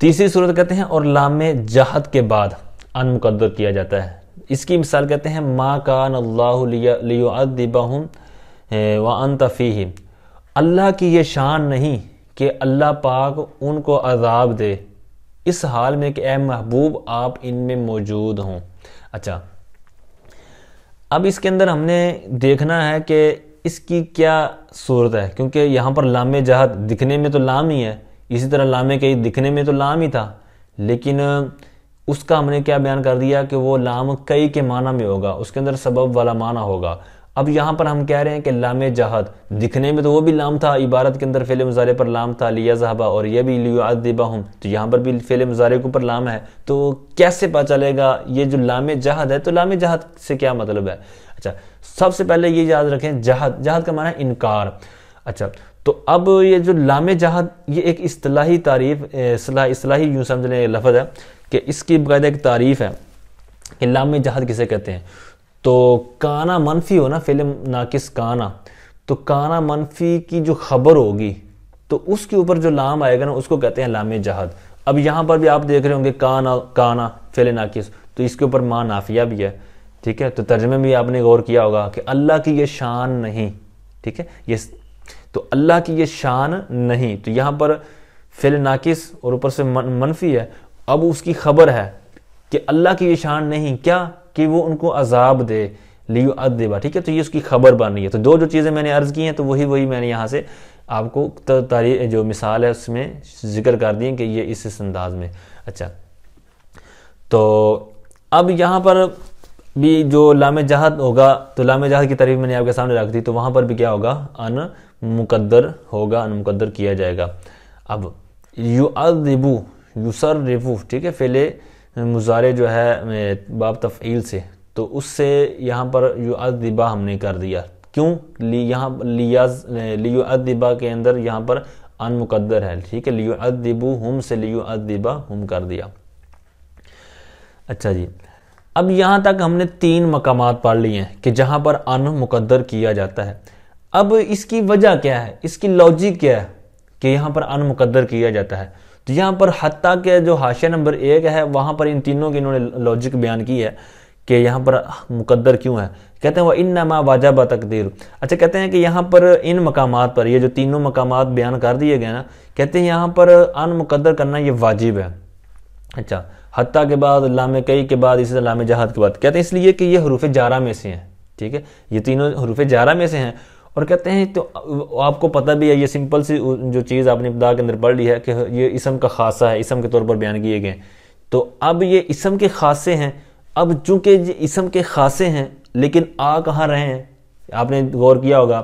तीसरी सूरत कहते हैं और लाम जहद के बाद अनमुकदर किया जाता है इसकी मिसाल कहते हैं मा कान व वन तफ़ीम अल्लाह की ये शान नहीं कि अल्लाह पाक उनको अजाब दे इस हाल में कि ए महबूब आप इनमें मौजूद हों अच्छा अब इसके अंदर हमने देखना है कि इसकी क्या सूरत है क्योंकि यहाँ पर लामे जहाद दिखने में तो लाम ही है इसी तरह लामे कई दिखने में तो लाम ही था लेकिन उसका हमने क्या बयान कर दिया कि वो लाम कई के माना में होगा उसके अंदर सबब वाला माना होगा अब यहाँ पर हम कह रहे हैं कि लाम जहाद दिखने में तो वो भी लाम था इबारत के अंदर फेले मुजारे पर लाम था लिया जहाबा और यह भी लियादिबा हूँ तो यहाँ पर भी फेले मुजारे के ऊपर लाम है तो कैसे पता चलेगा ये जो लाम जहाद है तो लाम जहाद से क्या मतलब है अच्छा सबसे पहले ये याद रखें जहाद जहाद का माना इनकार अच्छा तो अब ये जो लाम जहाद ये एक असलाही तारीफ असलाही यूँ समझ लें लफज है कि इसकी बायदा एक तारीफ़ है कि लाम जहाद किसे कहते हैं तो काना मनफी हो ना फिल्म नाकिस काना तो काना मनफी की जो खबर होगी तो उसके ऊपर जो लाम आएगा ना उसको कहते हैं लाम जहाद अब यहां पर भी आप देख रहे होंगे काना काना फिल नाकिस तो इसके ऊपर माँ नाफिया भी है ठीक है तो तर्जमे भी आपने गौर किया होगा कि अल्लाह की ये शान नहीं ठीक है ये तो अल्लाह की ये शान नहीं तो यहां पर फिल नाकिस और ऊपर से मन, मनफी है अब उसकी खबर है कि अल्लाह की ये शान नहीं क्या कि वो उनको अजाब दे लियो अदेबा ठीक है तो ये उसकी खबर बन रही है तो दो जो चीज़ें मैंने अर्ज़ की हैं तो वही वही मैंने यहाँ से आपको तारीख जो मिसाल है उसमें जिक्र कर दी कि ये इस इस अंदाज में अच्छा तो अब यहाँ पर भी जो लाम जहाद होगा तो लाम जहाद की तारीफ मैंने आपके सामने रख दी तो वहाँ पर भी क्या होगा अन मुकद्दर होगा अन मुकद्दर किया जाएगा अब यू अदबू यूसर रिफू ठीक है फेले मुजारे जो है बाब तफ़ील से तो उससे यहाँ पर अदिबा हमने कर दिया क्यों ली यहाँ लियाज अदिबा के अंदर यहाँ पर अनमुकदर है ठीक है लियो अदिबू हम से लियो अदिबा हम कर दिया अच्छा जी अब यहाँ तक हमने तीन मकाम पढ़ लिए हैं कि जहाँ पर अन मुकदर किया जाता है अब इसकी वजह क्या है इसकी लॉजिक क्या है कि यहाँ पर अन मुकदर किया जाता है तो यहाँ पर हती के जो हाशिया नंबर एक है वहाँ पर इन तीनों की इन्होंने लॉजिक बयान की है कि यहाँ पर मुकद्दर क्यों है कहते हैं वह इन नमा वाजब तकदीर अच्छा कहते हैं कि यहाँ पर इन मकाम पर ये जो तीनों मकाम बयान कर दिए गए ना कहते हैं यहाँ पर अन मुकद्दर करना ये वाजिब है अच्छा हती के बाद लाम कई के बाद इसी लाम जहाद के बाद कहते हैं इसलिए कि ये हरूफ जारा में से हैं ठीक है ये तीनों हरूफ जारा में से हैं और कहते हैं तो आपको पता भी है ये सिंपल सी जो चीज़ आपने इब्दा के अंदर पढ़ ली है कि ये इसम का खासा है इसम के तौर पर बयान किए गए तो अब ये इसम के खासे हैं अब चूंकि ये इसम के खासे हैं लेकिन आ कहाँ रहे हैं आपने गौर किया होगा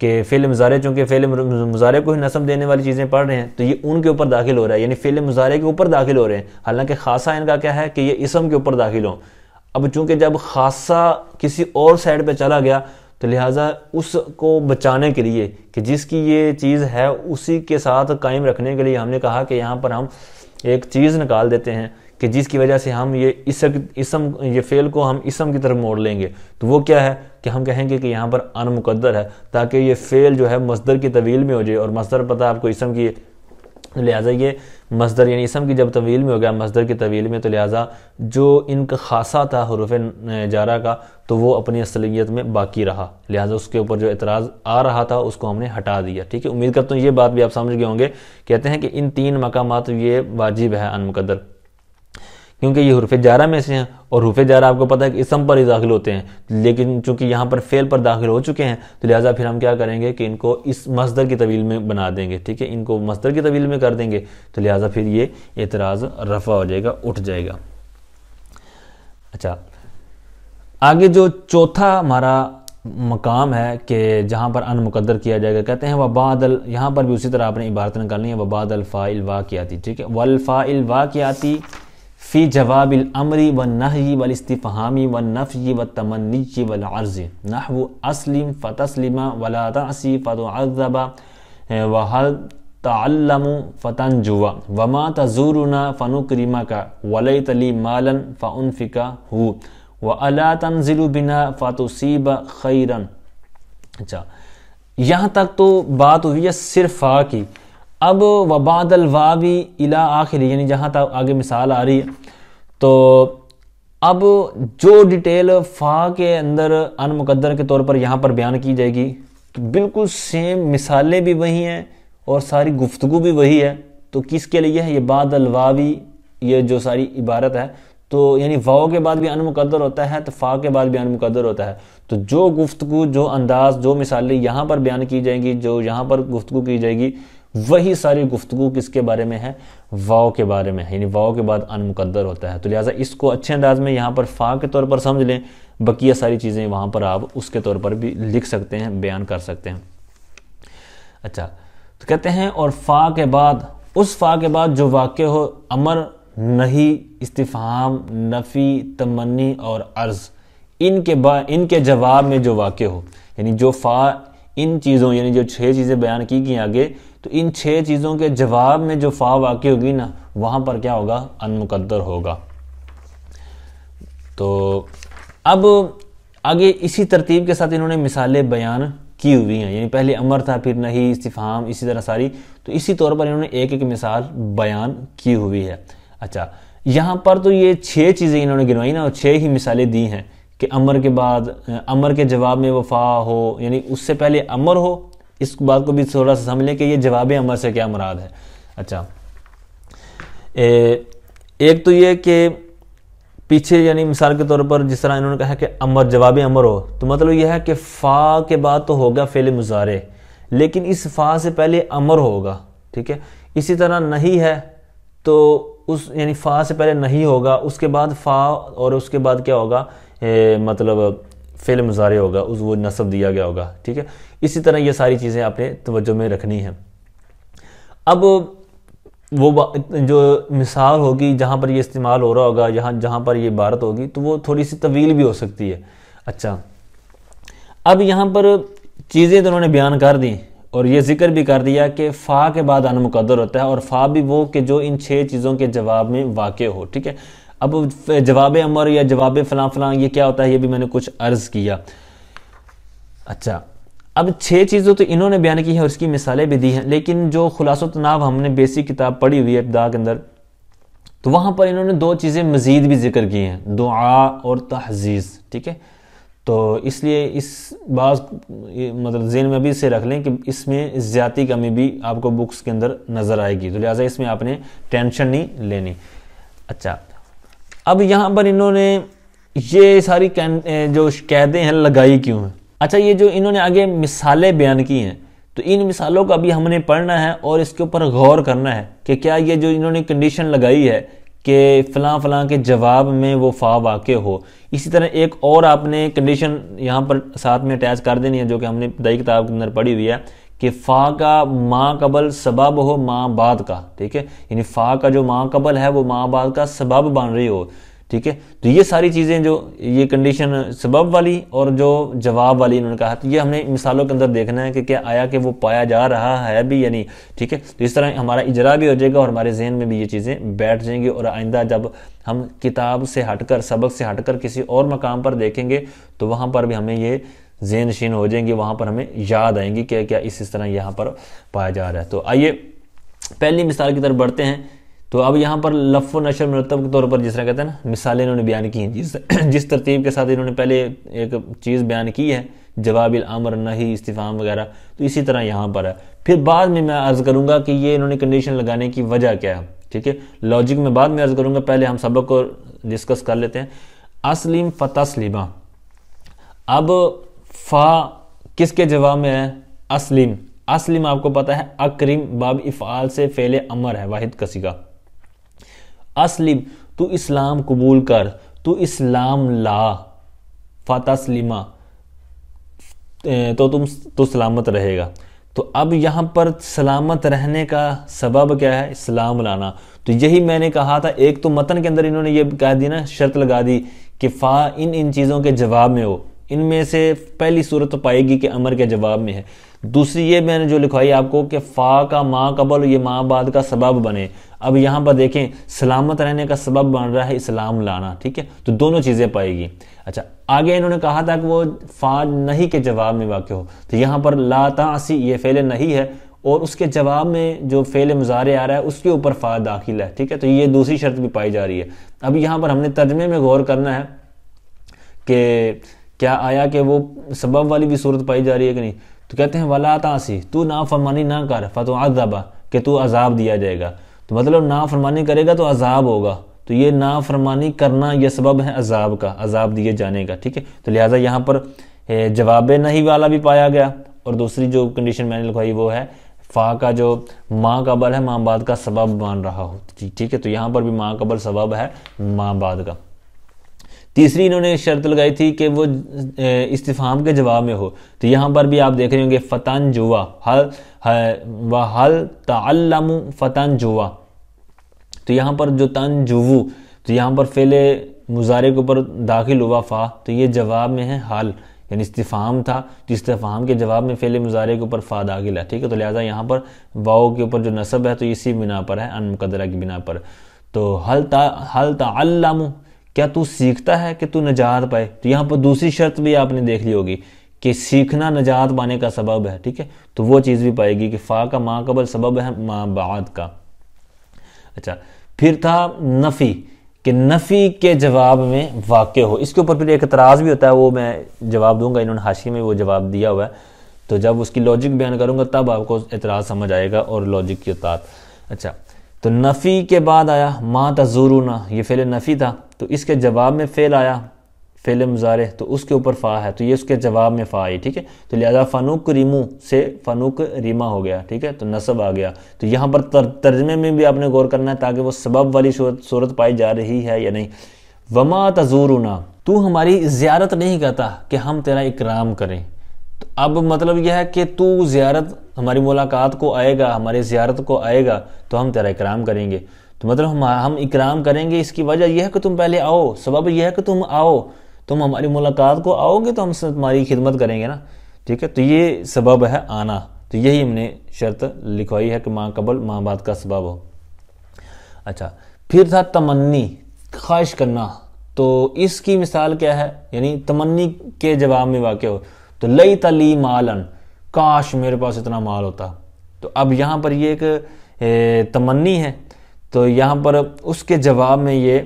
कि फेल मुजारे चूँकि फेल मुजारे को ही नसम देने वाली चीज़ें पढ़ रहे हैं तो ये उनके ऊपर दाखिल हो रहा है यानी फेल मुजारे के ऊपर दाखिल हो रहे हैं हालांकि खासा इनका क्या है कि ये इसम के ऊपर दाखिल हो अब चूंकि जब खासा किसी और साइड पर चला गया तो लिहाजा उसको बचाने के लिए कि जिसकी ये चीज़ है उसी के साथ कायम रखने के लिए हमने कहा कि यहाँ पर हम एक चीज़ निकाल देते हैं कि जिसकी वजह से हम ये इसम इसम ये फेल को हम इसम की तरफ मोड़ लेंगे तो वो क्या है कि हम कहेंगे कि यहाँ पर अनमुकदर है ताकि ये फेल जो है मज़दर की तवील में हो जाए और मसदर पता आपको इसम की तो लिहाजा ये मजदर यानी इसम की जब तवील में हो गया मजदर की तवील में तो लिहाजा जो इनका खासा था हरूफ जारा का तो वो अपनी असलियत में बाकी रहा लिहाजा उसके ऊपर जो एतराज़ आ रहा था उसको हमने हटा दिया ठीक है उम्मीद करता हूँ ये बात भी आप समझ गए होंगे कहते हैं कि इन तीन मकाम ये वाजिब है अनमकदर क्योंकि ये हरफ जारा में से हैं और हरफ जारा आपको पता है कि इसम पर ही दाखिल होते हैं लेकिन चूंकि यहाँ पर फेल पर दाखिल हो चुके हैं तो लिहाजा फिर हम क्या करेंगे कि इनको इस मजदर की तवील में बना देंगे ठीक है इनको मजदर की तवील में कर देंगे तो लिहाजा फिर ये एतराज़ रफा हो जाएगा उठ जाएगा अच्छा आगे जो चौथा हमारा मकाम है कि जहाँ पर अन मुकदर किया जाएगा कहते हैं वबादल यहाँ पर भी उसी तरह आपने इबारत निकालनी है वबादल फ़ाइल वाक़ियाती ठीक है वल फ़ाइल वाक़ियाती फ़ी जवाब अमरी व नहयी व इस्तफ़ामी व नफ़ी व तमन्नी व अर्ज़ नहव असलिम फ़तसलिमा वला तसी फ़तबा व हल तल्लम फ़तनजुआ वमा तजूरना फ़नुक्रिमा का वलई तली मालन फ़नफ़िका हु व अला तंजिल बिना फ़तुसीब खैरन अच्छा यहाँ तक तो बात हुई है आ की अब वबादल वावी इला आखिर यानी जहाँ तक आगे मिसाल आ रही है तो अब जो डिटेल फ़ा के अंदर अनमुकदर के तौर पर यहाँ पर बयान की जाएगी तो बिल्कुल सेम मिसालें भी वही हैं और सारी गुफ्तगु भी वही है तो किसके लिए है ये बादल वावी ये जो सारी इबारत है तो यानी वाओ के बाद भी अनमुकदर होता है तो फा के बाद भी अनमुकदर होता है तो जो गुफ्तगु जो अंदाज जो मिसालें यहाँ पर बयान की जाएंगी जो यहाँ पर गुफ्तगु की जाएगी वही सारी गुफ्तु किसके बारे में है वाओ के बारे में है यानी वाओ के बाद अनमुकदर होता है तो लिहाजा इसको अच्छे अंदाज में यहाँ पर फ़ा के तौर पर समझ लें बकिया सारी चीज़ें वहाँ पर आप उसके तौर पर भी लिख सकते हैं बयान कर सकते हैं अच्छा तो कहते हैं और फ़ा के बाद उस फ़ा के बाद जो वाक्य हो अमर नहीं इस्तीफ़ाम नफ़ी तमन्नी और अर्ज़ इनके बा इनके जवाब में जो वाक्य हो यानी जो फ़ा इन चीज़ों यानी जो छह चीज़ें बयान की गई आगे तो इन छह चीज़ों के जवाब में जो फ़ा वाकई होगी ना वहां पर क्या होगा अनमुकदर होगा तो अब आगे इसी तरतीब के साथ इन्होंने मिसालें बयान की हुई हैं यानी पहले अमर था फिर नहीं इस्तीफ़ाम इसी तरह सारी तो इसी तौर पर इन्होंने एक एक मिसाल बयान की हुई है अच्छा यहाँ पर तो ये छह चीज़ें इन्होंने गिनवाई ना और छः ही मिसालें दी हैं कि अमर के बाद अमर के जवाब में वफा हो यानी उससे पहले अमर हो इस बात को भी थोड़ा सा समझ लें कि ये जवाब अमर से क्या मुराद है अच्छा ए, एक तो ये कि पीछे यानी मिसाल के तौर पर जिस तरह इन्होंने कहा कि अमर जवाब अमर हो तो मतलब यह है कि फ़ा के बाद तो होगा फेल मुजारे लेकिन इस फ़ा से पहले अमर होगा ठीक है इसी तरह नहीं है तो उस यानी फ़ा से पहले नहीं होगा उसके बाद फ़ा और उसके बाद क्या होगा ए, मतलब फेल मुजारे होगा उस वो नसब दिया गया होगा ठीक है इसी तरह ये सारी चीज़ें आपने तवज्जो में रखनी है अब वो जो मिसाल होगी जहाँ पर ये इस्तेमाल हो रहा होगा यहाँ जहाँ पर ये इबारत होगी तो वो थोड़ी सी तवील भी हो सकती है अच्छा अब यहाँ पर चीज़ें तो उन्होंने बयान कर दी और ये जिक्र भी कर दिया कि फ़ा के बाद अन मुकदर होता है और फ़ा भी वो कि जो इन छः चीज़ों के जवाब में वाक़ हो ठीक है अब जवाब अमर या जवाब फलां फलां ये क्या होता है ये भी मैंने कुछ अर्ज़ किया अच्छा अब छह चीज़ों तो इन्होंने बयान की हैं और इसकी मिसालें भी दी हैं लेकिन जो खुलासत नाव हमने बेसिक किताब पढ़ी हुई है इब्दा के अंदर तो वहाँ पर इन्होंने दो चीज़ें मज़ीद भी जिक्र की हैं दुआ और तहजीज़ ठीक है तो इसलिए इस बात मतलब जेन में भी इसे रख लें कि इसमें ज़्यादा कमी भी आपको बुक्स के अंदर नज़र आएगी तो लिहाजा इसमें आपने टेंशन नहीं लेनी अच्छा अब यहाँ पर इन्होंने ये सारी जो कैदें हैं लगाई क्यों हैं अच्छा ये जो इन्होंने आगे मिसालें बयान की हैं तो इन मिसालों को अभी हमने पढ़ना है और इसके ऊपर गौर करना है कि क्या ये जो इन्होंने कंडीशन लगाई है कि फ़लाँ फ़लाँ के जवाब में वो फ़ा वाक़ हो इसी तरह एक और आपने कंडीशन यहाँ पर साथ में अटैच कर देनी है जो कि हमने दई किताब के अंदर पढ़ी हुई है कि फ़ा का माँ कबल सबब हो माँ बाद का ठीक है यानी फ़ा का जो माँ कबल है वो माँ बाद का सबब बन रही हो ठीक है तो ये सारी चीज़ें जो ये कंडीशन सबब वाली और जो जवाब वाली इन्होंने कहा तो ये हमने मिसालों के अंदर देखना है कि क्या आया कि वो पाया जा रहा है भी या नहीं ठीक है तो इस तरह हमारा इजरा भी हो जाएगा और हमारे जहन में भी ये चीज़ें बैठ जाएंगी और आइंदा जब हम किताब से हटकर सबक से हटकर किसी और मकाम पर देखेंगे तो वहाँ पर भी हमें ये जेन शीन हो जाएंगी वहाँ पर हमें याद आएंगी क्या क्या इस, इस तरह यहाँ पर पाया जा रहा है तो आइए पहली मिसाल की तरफ बढ़ते हैं तो अब यहाँ पर लफ नशर मरतब के तौर पर जिस तरह कहते हैं ना मिसालें इन्होंने बयान की हैं जिस जिस तरतीब के साथ इन्होंने पहले एक चीज़ बयान की है जवाब अमर नहीं इस्तीफ़ाम वगैरह तो इसी तरह यहाँ पर है फिर बाद में मैं अर्ज़ करूँगा कि ये इन्होंने कंडीशन लगाने की वजह क्या है ठीक है लॉजिक में बाद में अर्ज़ करूँगा पहले हम सबक को डिस्कस कर लेते हैं असलिम फतस्लिमा अब फ़ा किसके जवाब में है असलिम असलिम आपको पता है अक्रीम बाब इफ़ाल से फेले अमर है वाहिद कसी का असलिम तू इस्लाम कबूल कर तू इस्लाम ला फातस्लिमा तो तुम तो सलामत रहेगा तो अब यहाँ पर सलामत रहने का सबब क्या है इस्लाम लाना तो यही मैंने कहा था एक तो मतन के अंदर इन्होंने ये कह दी ना शर्त लगा दी कि फ़ा इन इन चीज़ों के जवाब में हो इनमें से पहली सूरत तो पाएगी कि अमर के जवाब में है दूसरी ये मैंने जो लिखवाई आपको कि फ़ा का माँ कबल ये माँ बाद का सबब बने अब यहाँ पर देखें सलामत रहने का सबब बन रहा है इस्लाम लाना ठीक है तो दोनों चीज़ें पाएगी अच्छा आगे इन्होंने कहा था कि वो फाज नहीं के जवाब में वाक्य हो तो यहाँ पर लातासी ये फेले नहीं है और उसके जवाब में जो फेल मुजारे आ रहा है उसके ऊपर फाद दाखिल है ठीक है तो ये दूसरी शर्त भी पाई जा रही है अब यहाँ पर हमने तर्जमे में गौर करना है कि क्या आया कि वो सबब वाली भी सूरत पाई जा रही है कि नहीं तो कहते हैं वाला तासी तू ना फरमानी ना कर फतो अजाबा कि तू अजाब दिया जाएगा तो मतलब नाफरमानी करेगा तो अजाब होगा तो ये नाफरमानी करना यह सबब है अजाब का अजाब दिए जाने का ठीक है तो लिहाजा यहाँ पर जवाब नहीं वाला भी पाया गया और दूसरी जो कंडीशन मैंने लिखवाई वो है फ़ा का जो माँ कबल है माँ बाद का सबब मान रहा हो ठीक है तो यहाँ पर भी माँ कबल सबब है माँ बाद का तीसरी इन्होंने शर्त लगाई थी कि वो इस्तीफाम के जवाब में हो तो यहाँ पर भी आप देख रहे होंगे फ़तान जुआ हल व हल तल्लम फ़तान जुआ तो यहाँ पर जो तन जुवू तो यहाँ पर फेले मुजारे के ऊपर दाखिल हुआ फ़ा तो ये जवाब में है हल यानी इस्तीफ़ाम था तो इस्तीफ़ाम के जवाब में फेले मुजारे के ऊपर फ़ा दाखिल है ठीक है तो लिहाजा यहाँ पर वाओ के ऊपर जो नसब है तो इसी बिना पर है अनमकदरा की बिना पर तो हल ता हल तल्लम क्या तू सीखता है कि तू नजात पाए तो यहाँ पर दूसरी शर्त भी आपने देख ली होगी कि सीखना नजात पाने का सबब है ठीक है तो वो चीज़ भी पाएगी कि फ़ा का माँ कबल सबब है माँ बाद का अच्छा फिर था नफ़ी कि नफ़ी के जवाब में वाक़ हो इसके ऊपर फिर एक एतराज़ भी होता है वो मैं जवाब दूंगा इन्होंने हाशी में वो जवाब दिया हुआ है तो जब उसकी लॉजिक बयान करूंगा तब आपको एतराज़ समझ आएगा और लॉजिक की उतार अच्छा तो नफ़ी के बाद आया माँ तजुरूना ये फेल नफ़ी था तो इसके जवाब में फ़ेल आया फेल मुजारे तो उसके ऊपर फ़ा है तो ये उसके जवाब में फ़ा आई ठीक है तो लिहाजा फ़नुक रीमू से फ़नुक रीमा हो गया ठीक है तो नसब आ गया तो यहाँ पर तर, तर्जमे में भी आपने गौर करना है ताकि वो सबब वाली सूरत पाई जा रही है या नहीं वमा तजूरुना तू हमारी ज्यारत नहीं करता कि हम तेरा इकराम करें तो अब मतलब यह है कि तू ज़्यारत हमारी मुलाकात को आएगा हमारी ज़्यारत को आएगा तो हम तेरा इकराम करेंगे तो मतलब हम हम इकराम करेंगे इसकी वजह यह है कि तुम पहले आओ सबब यह है कि तुम आओ तुम हमारी मुलाकात को आओगे तो हम तुम्हारी खिदमत करेंगे ना ठीक है तो ये सबब है आना तो यही हमने शर्त लिखवाई है कि माँ कबल माँ बात का सबब हो अच्छा फिर था तमन्नी ख्वाहिश करना तो इसकी मिसाल क्या है यानी तमन्नी के जवाब में वाक़ हो तो लई तली मालन काश मेरे पास इतना माल होता तो अब यहाँ पर ये एक तमन्नी है तो यहाँ पर उसके जवाब में ये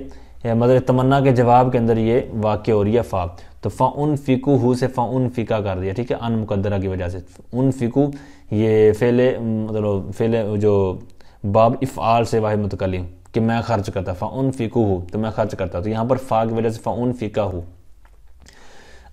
मतलब तमन्ना के जवाब के अंदर ये वाक्य हो रही है फ़ा तो फ़ाउन फ़िकू हु से फ़ाउन फ़िका कर दिया ठीक है अन मुकदरा की वजह से उन फ़िकू ये फेले मतलब फेले जो बाब इफ़ाल से वाहि मुतकली कि मैं खर्च करता फ़ाउन फ़िकू हूँ तो मैं खर्च करता तो यहाँ पर फ़ा की वजह से फ़ाउन फ़िका हूँ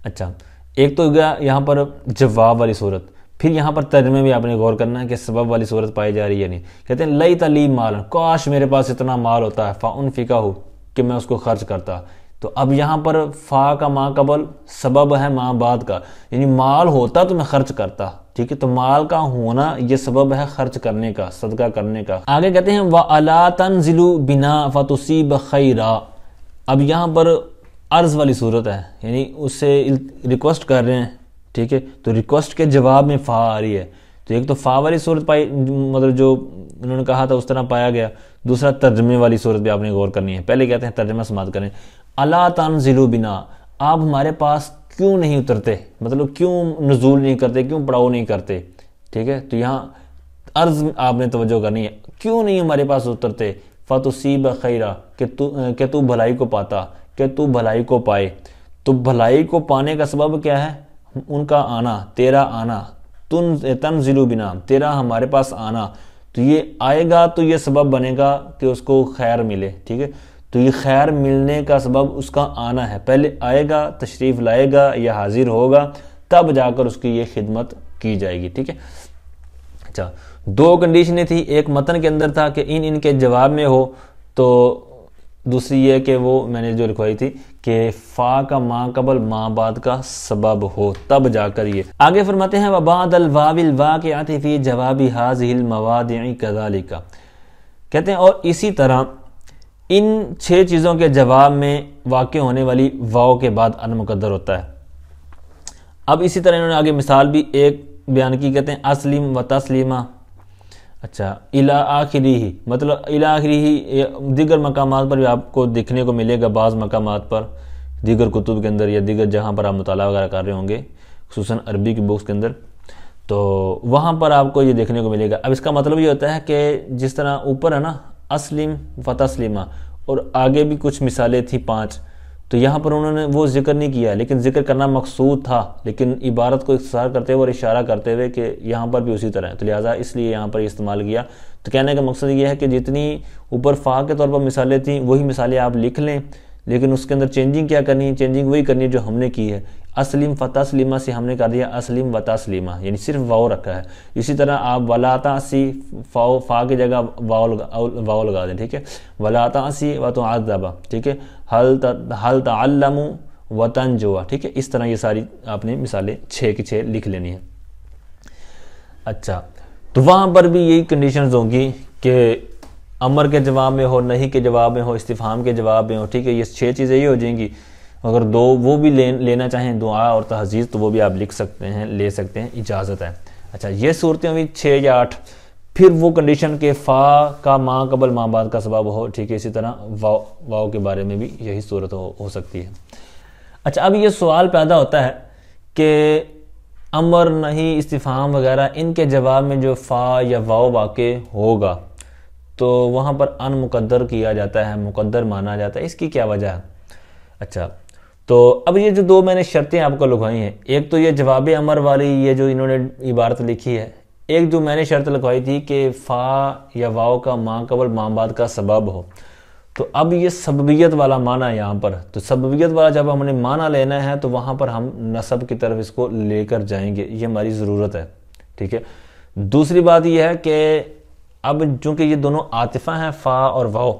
अच्छा एक तो गया यहाँ पर जवाब वाली सूरत फिर यहाँ पर तर्जमे भी आपने गौर करना है कि सबब वाली सूरत पाई जा रही है नहीं कहते हैं लई तली माल काश मेरे पास इतना माल होता है फ़ाउन फ़िका हो कि मैं उसको खर्च करता तो अब यहाँ पर फ़ा का माँ कबल सबब है माँ बाद का यानी माल होता तो मैं खर्च करता ठीक है तो माल का होना ये सबब है खर्च करने का सदका करने का आगे कहते हैं व अला जिलू बिना फतुसीब खैरा अब यहाँ पर अर्ज़ वाली सूरत है यानी उससे रिक्वेस्ट कर रहे हैं ठीक है तो रिक्वेस्ट के जवाब में फ़ा आ रही है तो एक तो फ़ा वाली सूरत पाई मतलब जो उन्होंने कहा था उस तरह पाया गया दूसरा तर्जमे वाली सूरत भी आपने गौर करनी है पहले कहते हैं तर्जमा समात करें अला तनजिलू बिना आप हमारे पास क्यों नहीं उतरते मतलब क्यों नजूल नहीं करते क्यों पड़ाव नहीं करते ठीक है तो यहाँ अर्ज आपने तवज्जो करनी है क्यों नहीं हमारे पास उतरते फतुसीब खैरा के तू के तू भलाई को पाता कि तू भलाई को पाए तो भलाई को पाने का सबब क्या है उनका आना तेरा आना तुन जिलू बिना तेरा हमारे पास आना तो ये आएगा तो ये सबब बनेगा कि उसको खैर मिले ठीक है तो ये खैर मिलने का सबब उसका आना है पहले आएगा तशरीफ़ लाएगा या हाजिर होगा तब जाकर उसकी ये खिदमत की जाएगी ठीक है अच्छा दो कंडीशनें थी एक मतन के अंदर था कि इन इनके जवाब में हो तो दूसरी ये कि वो मैंने जो लिखवाई थी कि फा का माँ कबल माँ बाद का सबब हो तब जाकर ये आगे फरमाते हैं वबाद अलवाविल वा के आतिफी जवाबी हाजिल मवाद कदाली का कहते हैं और इसी तरह इन छः चीज़ों के जवाब में वाक़ होने वाली वाओ के बाद अनमुकदर होता है अब इसी तरह इन्होंने आगे मिसाल भी एक बयान की कहते हैं असलिम व तस्लिमा अच्छा इला आखिरी ही मतलब इला आखिरी ही दीगर मकाम पर भी आपको देखने को मिलेगा बाज़ मकाम पर दीगर कुतुब के अंदर या दीगर जहाँ पर आप मुताला वगैरह कर रहे होंगे खूस अरबी की बुक्स के अंदर तो वहाँ पर आपको ये देखने को मिलेगा अब इसका मतलब ये होता है कि जिस तरह ऊपर है ना असलिम फ़तः और आगे भी कुछ मिसालें थी पाँच तो यहाँ पर उन्होंने वो जिक्र नहीं किया लेकिन जिक्र करना मकसूद था लेकिन इबारत को इकसार करते हुए और इशारा करते हुए कि यहाँ पर भी उसी तरह है तो लिहाजा इसलिए यहाँ पर इस्तेमाल किया तो कहने का मकसद यह है कि जितनी ऊपर फ़ा के तौर पर मिसालें थी वही मिसालें आप लिख लें लेकिन उसके अंदर चेंजिंग क्या करनी है चेंजिंग वही करनी है जो हमने की है असलिम सलीमा से हमने कर दिया असलिम वता सलीमा यानी सिर्फ वाओ रखा है इसी तरह आप वलाता सी फाओ फा की जगह वाओ लगा वाओ लगा दें ठीक है वलाता सी व तो आजबा ठीक है हल त, हल तल्लमू वतन जोआ ठीक है इस तरह ये सारी आपने मिसालें छः की छः लिख लेनी है अच्छा तो वहाँ पर भी यही कंडीशन होंगी कि अमर के जवाब में हो नहीं के जवाब में हो इस्तीफ़ाम के जवाब में हो ठीक है ये छः चीज़ें ये हो जाएंगी अगर दो वो भी ले, लेना चाहें दुआ और तहजीज़ तो वो भी आप लिख सकते हैं ले सकते हैं इजाज़त है अच्छा ये सूरतें हुई छः या आठ फिर वो कंडीशन के फ़ा का माँ कबल माँ बाद का सबाब हो ठीक है इसी तरह वाओ वाव के बारे में भी यही सूरत हो, हो सकती है अच्छा अब ये सवाल पैदा होता है कि अमर नहीं इस्तीफ़ाम वगैरह इनके जवाब में जो फ़ा या वाओ वाक़ होगा तो वहाँ पर अनमुकदर किया जाता है मुकदर माना जाता है इसकी क्या वजह है अच्छा तो अब ये जो दो मैंने शर्तें आपको लिखवाई हैं एक तो ये जवाब अमर वाली ये जो इन्होंने इबारत लिखी है एक जो मैंने शर्त लिखवाई थी कि फ़ा या वाओ का माँ कबल माँ बाद का सबब हो तो अब ये सबबियत वाला माना है यहाँ पर तो सबबियत वाला जब हमने माना लेना है तो वहाँ पर हम नसब की तरफ इसको लेकर जाएंगे ये हमारी ज़रूरत है ठीक है दूसरी बात यह है कि अब चूंकि ये दोनों आतिफा हैं फ़ा और वाओ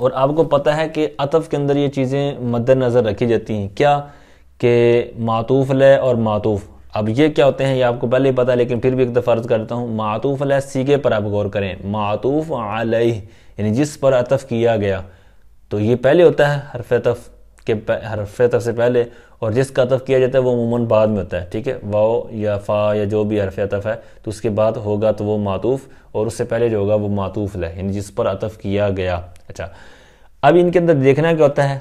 और आपको पता है कि अतफ के अंदर ये चीज़ें मद्दनज़र रखी जाती हैं क्या कि मातूफ़ लय और मातूफ़ अब ये क्या होते हैं ये आपको पहले ही पता है लेकिन फिर भी एक दफ़ा अर्ज़ करता हूँ मातूफ़ लय सीगे पर आप गौर करें मातूफ़ आलह यानी जिस पर अतफ़ किया गया तो ये पहले होता है हरफ अतफ़ के हरफ अतफ़ से पहले और जिसका अतफ किया जाता है वो अमूमन बाद में होता है ठीक है वाओ या फ़ा या जो भी हरफ अतफ है तो उसके बाद होगा तो वो मातूफ़ और उससे पहले जो होगा वो मातूफ़ लह यानी जिस पर अतफ किया गया अच्छा अब इनके अंदर देखना क्या होता है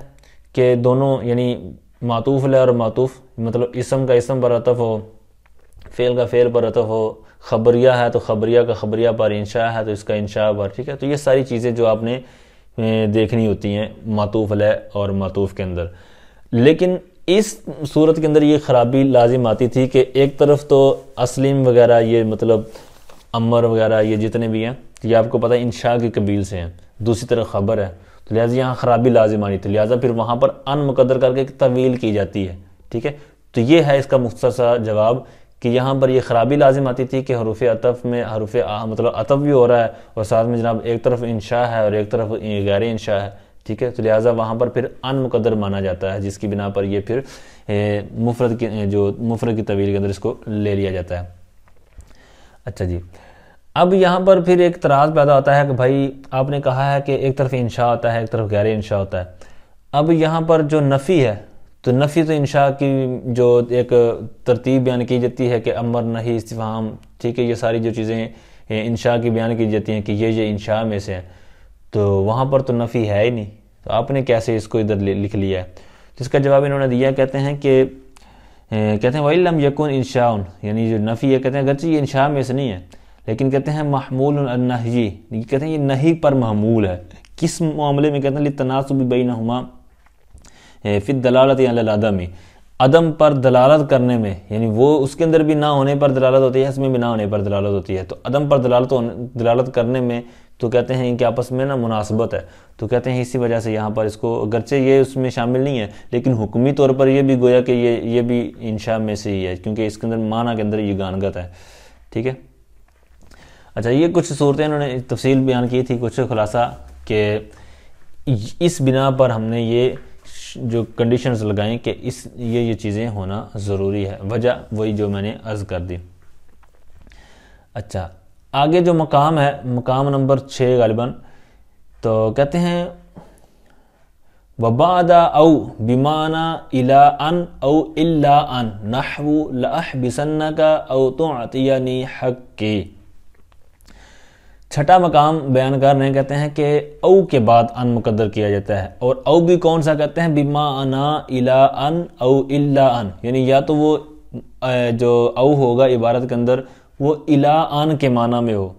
कि दोनों यानी मातूफ़ ल और मातूफ़ मतलब इसम का इसम पर अतफ हो फेल का फेल पर अतफ हो खबरिया है तो खबरिया का खबरिया पर इंशा है तो इसका इंशा पर ठीक है तो ये सारी चीज़ें जो आपने देखनी होती हैं मातूफ़ लह और मातूफ़ के अंदर लेकिन इस सूरत के अंदर ये ख़राबी लाजिम आती थी कि एक तरफ तो असलिम वगैरह ये मतलब अमर वगैरह ये जितने भी हैं ये आपको पता है शाह के कबील से हैं दूसरी तरफ खबर है तो लिहाजा यहाँ ख़राबी लाजिम आनी थी लिहाजा फिर वहाँ पर अनमुकदर करके तवील की जाती है ठीक है तो ये है इसका मुख्तर सा जवाब कि यहाँ पर यह ख़राबी लाजिम आती थी कि हरूफ अतफ़ में हरूफ मतलब अतफ़ भी हो रहा है और साथ में जनाब एक तरफ इंशा है और एक तरफ गैर इंशा है ठीक है तो लिहाजा वहाँ पर फिर अनमुकदर माना जाता है जिसकी बिना पर यह फिर मुफरत की जो मुफरत की तवील के अंदर इसको ले लिया जाता है अच्छा जी अब यहाँ पर फिर एक तराज पैदा होता है कि भाई आपने कहा है कि एक तरफ इंशा होता है एक तरफ गैर इंशा होता है अब यहाँ पर जो नफ़ी है तो नफ़ी तो इंशा की जो एक तरतीब बयान की जाती है कि अमर नहीं इस्तीफ़ाम ठीक है ये सारी जो चीज़ें इंशा की बयान की जाती हैं कि ये ये इंशा में से हैं तो वहाँ पर तो नफ़ी है ही नहीं तो आपने कैसे इसको इधर लिख लिया है तो इसका जवाब इन्होंने दिया कहते हैं कि कहते हैं वलम यकून इंशाउन यानी जो नफ़ी है कहते हैं अगरचे ये इंशा में से नहीं है लेकिन कहते हैं महमूल नही कहते हैं ये नहीं पर महमूल है किस मामले में कहते हैं तनासुब बीन हमा फिर दलालत यादा में अदम पर दलालत करने में यानी वो उसके अंदर भी ना होने पर दलालत होती है इसमें भी ना होने पर दलालत होती है तो अदम पर दलालत दलालत करने में तो कहते हैं इनके आपस में ना मुनासबत है तो कहते हैं इसी वजह से यहाँ पर इसको अगरचे ये उसमें शामिल नहीं है लेकिन हुक्मी तौर पर यह भी गोया कि ये ये भी इंशा में से ही है क्योंकि इसके अंदर माना के अंदर ये गानगत है ठीक है अच्छा ये कुछ सूरतें इन्होंने तफसील बयान की थी कुछ खुलासा कि इस बिना पर हमने ये जो कंडीशंस लगाएं कि इस ये ये चीज़ें होना ज़रूरी है वजह वही जो मैंने अर्ज़ कर दी अच्छा आगे जो मकाम है मकाम नंबर छः गालिबा तो कहते हैं वबादा औ बिमाना इला अन औ इल्ला अन नहवु लह का औ तो अतियानी हक के छठा मकाम बयान कर रहे कहते हैं कि औ के बाद अन मुकदर किया जाता है और औ भी कौन सा कहते हैं बिमा इला अन औ इल्ला अन यानी या तो वो जो औ होगा इबारत के अंदर वो इला आन के माना में हो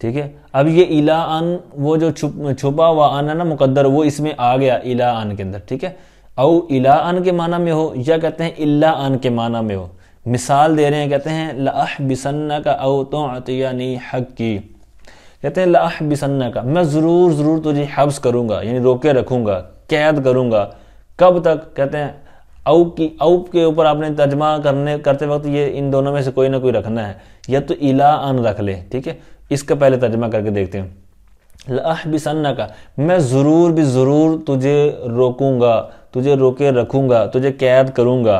ठीक है अब ये इला आन वो जो छुप छुपा हुआ आन है ना मुकद्दर वो इसमें आ गया इला आन के अंदर ठीक है औ इला आन के माना में हो या कहते हैं इला आन के माना में हो मिसाल दे रहे हैं कहते हैं लाह बिसन्ना का औ तो अतियानी हक की कहते हैं लाह बिसन्ना का मैं ज़रूर ज़रूर तुझे हब्स करूँगा यानी रोके रखूँगा कैद करूँगा कब तक कहते हैं औप की औप के ऊपर आपने तर्जमा करने करते वक्त ये इन दोनों में से कोई ना कोई रखना है या तो इला अन रख ले ठीक है इसका पहले तर्जमा करके देखते हैं लाहबिसन्ना का मैं ज़रूर भी ज़रूर तुझे रोकूंगा तुझे रोके रखूंगा तुझे कैद करूंगा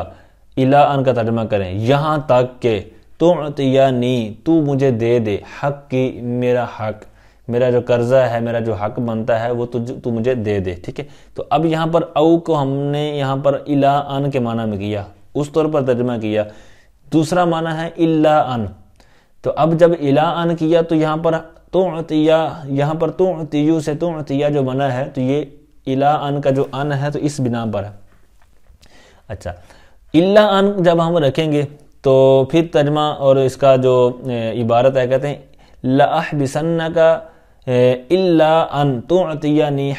इला अन का तर्जमा करें यहाँ तक के तो या नी तू मुझे दे दे हक की मेरा हक मेरा जो कर्जा है मेरा जो हक बनता है वो तुझ तू मुझे दे दे ठीक है तो अब यहाँ पर अव को हमने यहाँ पर इला अन के माना में किया उस तौर पर तर्जमा किया दूसरा माना है इला अन तो अब जब इला अन किया तो यहाँ पर तो अतिया यहाँ पर तो अतियु से तो अतिया जो बना है तो ये इला अन का जो अन है तो इस बिना पर है अच्छा इला अन जब हम रखेंगे तो फिर तर्जमा और इसका जो इबारत है कहते हैं लाह बिसन्ना का इल्ला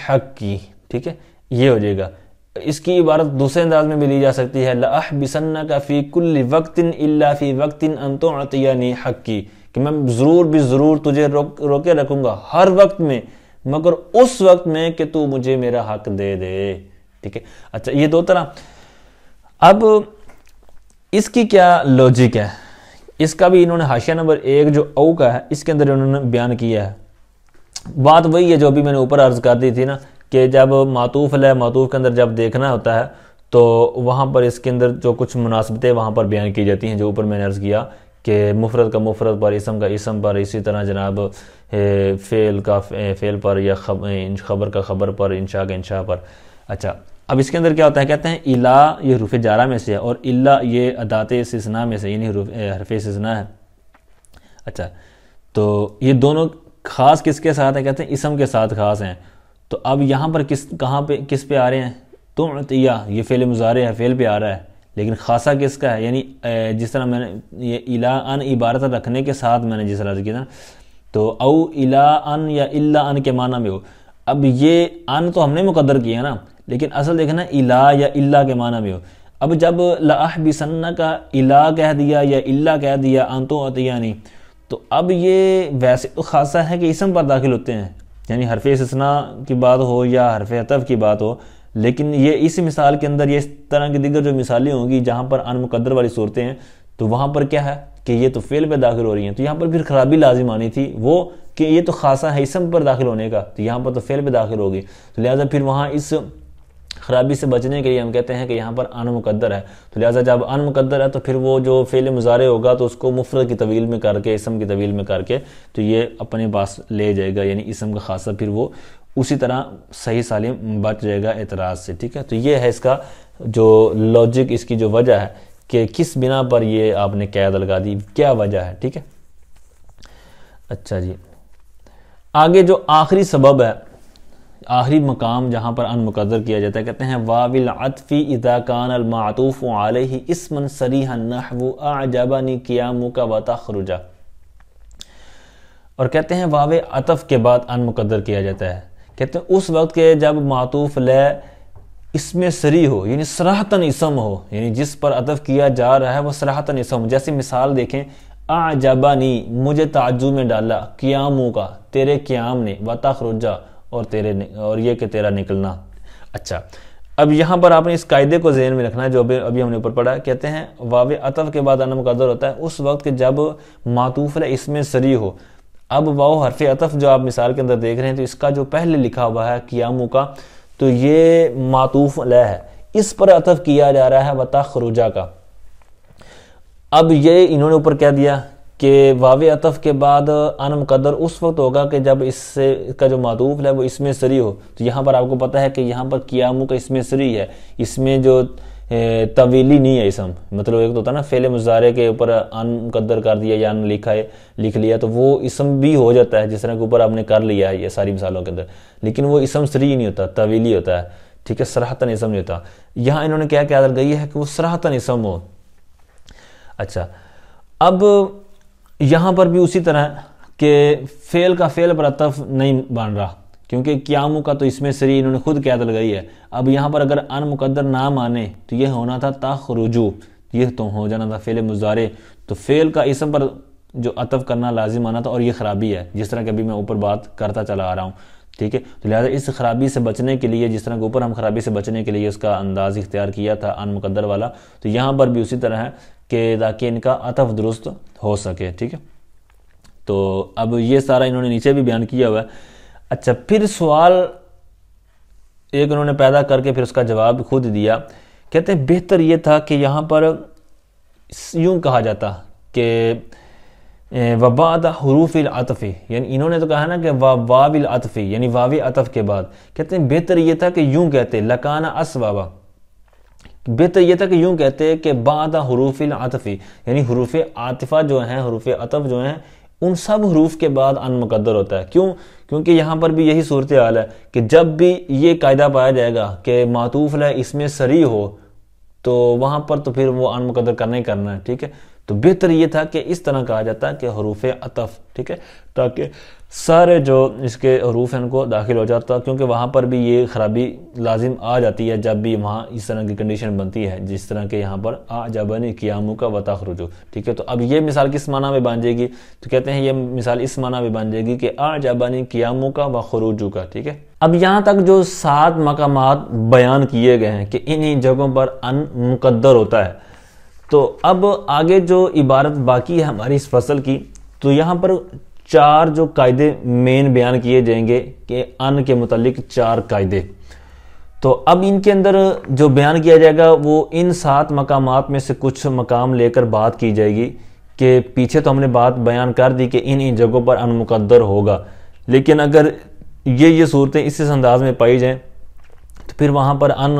हक की ठीक है ये हो जाएगा इसकी इबारत दूसरे अंदाज में भी ली जा सकती है लाह बिसन्ना का फ़ी कुल वक्त इल्ला फ़ी वक्त अन हक की कि मैं ज़रूर भी ज़रूर तुझे रोक रोके रखूंगा हर वक्त में मगर उस वक्त में कि तू मुझे मेरा हक दे दे ठीक है अच्छा ये दो तरह अब इसकी क्या लॉजिक है इसका भी इन्होंने हाशिया नंबर एक जो औ का है इसके अंदर इन्होंने बयान किया है बात वही है जो भी मैंने ऊपर अर्ज कर दी थी ना कि जब मातूफ ल मातूफ के अंदर जब देखना होता है तो वहाँ पर इसके अंदर जो कुछ मुनासबतें वहाँ पर बयान की जाती हैं जो ऊपर मैंने अर्ज़ किया कि मुफरत का मुफरत पर इसम का इसम पर इसी तरह जनाब फ़ेल का फ़ेल पर या खबर का खबर पर इंशा का इंशा पर अच्छा अब इसके अंदर क्या होता है कहते हैं इला ये हरूफ जारा में से है और इला ये अदात सिसना में से यानी हरफ सिसना है अच्छा तो ये दोनों खास किसके साथ है कहते हैं इसम के साथ खास हैं तो अब यहाँ पर किस कहाँ पे किस पे आ रहे हैं तुम तो या ये फेल मुजारे है फेल पे आ रहा है लेकिन खासा किसका है यानी जिस तरह मैंने ये इला अन इबारत रखने के साथ मैंने जिस तरह किया ना तो औ इला अन या इला अन के माना में हो अब ये अन तो हमने मुकदर किया ना लेकिन असल देखना इला या इला के माना में हो अब जब लाह बिसन्ना का इला कह दिया या इला कह दिया अन तो यानी तो अब ये वैसे तो खासा है कि इसम पर दाखिल होते हैं यानी हरफ इसना की बात हो या हरफ अतफ की बात हो लेकिन ये इस मिसाल के अंदर ये इस तरह की दिगर जो मिसालें होंगी जहाँ पर अनमुकदर वाली सूरतें हैं तो वहाँ पर क्या है कि ये तो फेल पर दाखिल हो रही हैं तो यहाँ पर फिर खराबी लाजिम आनी थी वो कि ये तो खासा है इसम पर दाखिल होने का तो यहाँ पर तो फेल पर दाखिल होगी तो लिहाजा फिर वहाँ इस ख़राबी से बचने के लिए हम कहते हैं कि यहाँ पर अन है तो लिहाजा जब अन मुकदर है तो फिर वो जो फेल मुजारे होगा तो उसको मुफरत की तवील में करके इसम की तवील में करके तो ये अपने पास ले जाएगा यानी इसम का खासा फिर वो उसी तरह सही सालिम बच जाएगा एतराज़ से ठीक है तो ये है इसका जो लॉजिक इसकी जो वजह है कि किस बिना पर ये आपने कैद लगा दी क्या वजह है ठीक है अच्छा जी आगे जो आखिरी सबब है आखिरी मकाम जहाँ पर अनमुकदर किया जाता है कहते हैं वाविल अतफ़ी इदाकान अलमातूफ़ आल ही इसमन सरीह नहव आजाबानी मु का वाता खरुजा और कहते हैं वाव अतफ़ के बाद अनमुकदर किया जाता है कहते हैं उस वक्त के जब मातूफ़ ल इसमें सरी हो यानी सराहतन इसम हो यानी जिस पर अतफ़ किया जा रहा है वह सराहतन इसम जैसे मिसाल देखें आ आजाबानी मुझे ताजु में डाला क्यामू का तेरे क्याम ने वाता खरुजा और तेरे और ये कि तेरा निकलना अच्छा अब यहाँ पर आपने इस कायदे को जहन में रखना है जो अभी अभी हमने ऊपर पढ़ा कहते हैं वाव अतफ के बाद अनम कदर होता है उस वक्त के जब मातूफ इसमें सरी हो अब वाव हरफ अतफ जो आप मिसाल के अंदर देख रहे हैं तो इसका जो पहले लिखा हुआ है कियामू का तो ये मातूफ लय है इस पर अतफ किया जा रहा है वता खरूजा का अब ये इन्होंने ऊपर क्या दिया कि वाव अतफ़ के बाद अन मुकदर उस वक्त होगा कि जब इससे इसका जो मदूफ है वो इसमें सरी हो तो यहाँ पर आपको पता है कि यहाँ पर क्याम का इसमें सरी है इसमें जो तवीली नहीं है इसम मतलब एक तो होता है ना फेले मुजारे के ऊपर अन मुकदर कर दिया या अन लिखा है लिख लिया तो वो इसम भी हो जाता है जिस तरह के ऊपर आपने कर लिया है ये सारी मिसालों के अंदर लेकिन वो इसम सरी नहीं होता तवीली होता है ठीक है सराहतन इसम नहीं होता यहाँ इन्होंने क्या क्या गई है कि वो सराहतन इसम हो अच्छा अब यहाँ पर भी उसी तरह के फेल का फेल पर अतफ नहीं बन रहा क्योंकि क्या का तो इसमें श्री इन्होंने खुद क्याद लगाई है अब यहाँ पर अगर अन मुकदर ना माने तो यह होना था ताख रुजू यह तो हो जाना था फेल मुजारे तो फेल का इसम पर जो अतफ करना लाजिम आना था और ये खराबी है जिस तरह की अभी मैं ऊपर बात करता चला आ रहा हूँ ठीक है तो लिहाजा इस खराबी से बचने के लिए जिस तरह के ऊपर हम खराबी से बचने के लिए उसका अंदाज इख्तियार किया था अनमुकदर वाला तो यहाँ पर भी उसी तरह है कि ताकि इनका अतफ दुरुस्त हो सके ठीक है तो अब ये सारा इन्होंने नीचे भी बयान किया हुआ है अच्छा फिर सवाल एक उन्होंने पैदा करके फिर उसका जवाब खुद दिया कहते हैं बेहतर ये था कि यहाँ पर यूँ कहा जाता कि वबाद हरूफ अतफ़ी यानी इन्होंने तो कहा ना कि वाबिल अतफ़ी यानी वावी अतफ़ के बाद कहते हैं बेहतर ये था कि यूँ कहते लकाना असवाबा बेहतर यह था कि यूं कहते हैं कि बाद हरूफ आतफ़ी यानी हरूफ आतिफ़ा जो हैं हरूफ अतफ़ जो हैं उन सब हरूफ के बाद अनमकदर होता है क्यों क्योंकि यहाँ पर भी यही सूरत हाल है कि जब भी ये कायदा पाया जाएगा कि मातूफ़ है इसमें सरी हो तो वहाँ पर तो फिर वो अनमकदर करना ही करना है ठीक है तो बेहतर ये था कि इस तरह कहा जाता है कि हरूफ अतफ़ ठीक है ताकि सारे जो इसके हरूफ हैं उनको दाखिल हो जाता क्योंकि वहाँ पर भी ये ख़राबी लाजिम आ जाती है जब भी वहाँ इस तरह की कंडीशन बनती है जिस तरह के यहाँ पर आ जबन क्यामू का वता खरुजो ठीक है तो अब ये मिसाल किस माना में बन जाएगी तो कहते हैं ये मिसाल इस माना में बन जाएगी कि आ जबानी क्यामू का व खरूजू का ठीक है अब यहाँ तक जो सात मकाम बयान किए गए हैं कि इन्हीं जगहों पर अन मुकदर होता है तो अब आगे जो इबारत बाकी है हमारी इस फसल की तो यहाँ पर चार जो कायदे मेन बयान किए जाएंगे कि अन्न के मुतालिक चार कायदे तो अब इनके अंदर जो बयान किया जाएगा वो इन सात मकाम में से कुछ मकाम लेकर बात की जाएगी कि पीछे तो हमने बात बयान कर दी कि इन इन जगहों पर अन मुकदर होगा लेकिन अगर ये ये सूरतें इस अंदाज में पाई जाएँ तो फिर वहाँ पर अन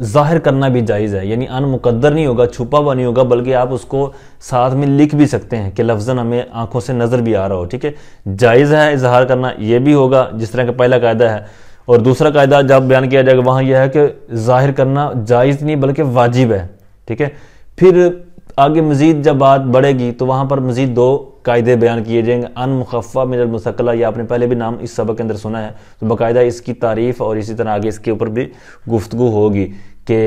जाहिर करना भी जायज़ है यानी अनमुकद्दर नहीं होगा छुपा हुआ नहीं होगा बल्कि आप उसको साथ में लिख भी सकते हैं कि लफ्जन हमें आंखों से नज़र भी आ रहा हो ठीक है जायज़ है इजहार करना यह भी होगा जिस तरह का पहला कायदा है और दूसरा कायदा जब बयान किया जाएगा वहाँ यह है कि जाहिर करना जायज़ नहीं बल्कि वाजिब है ठीक है फिर आगे मजीद जब बात बढ़ेगी तो वहाँ पर मजीद दो कायदे बयान किए जाएंगे अन मुखफ़ा मिनल मुसकला या आपने पहले भी नाम इस सबक के अंदर सुना है तो बाकायदा इसकी तारीफ़ और इसी तरह आगे इसके ऊपर भी गुफ्तु होगी कि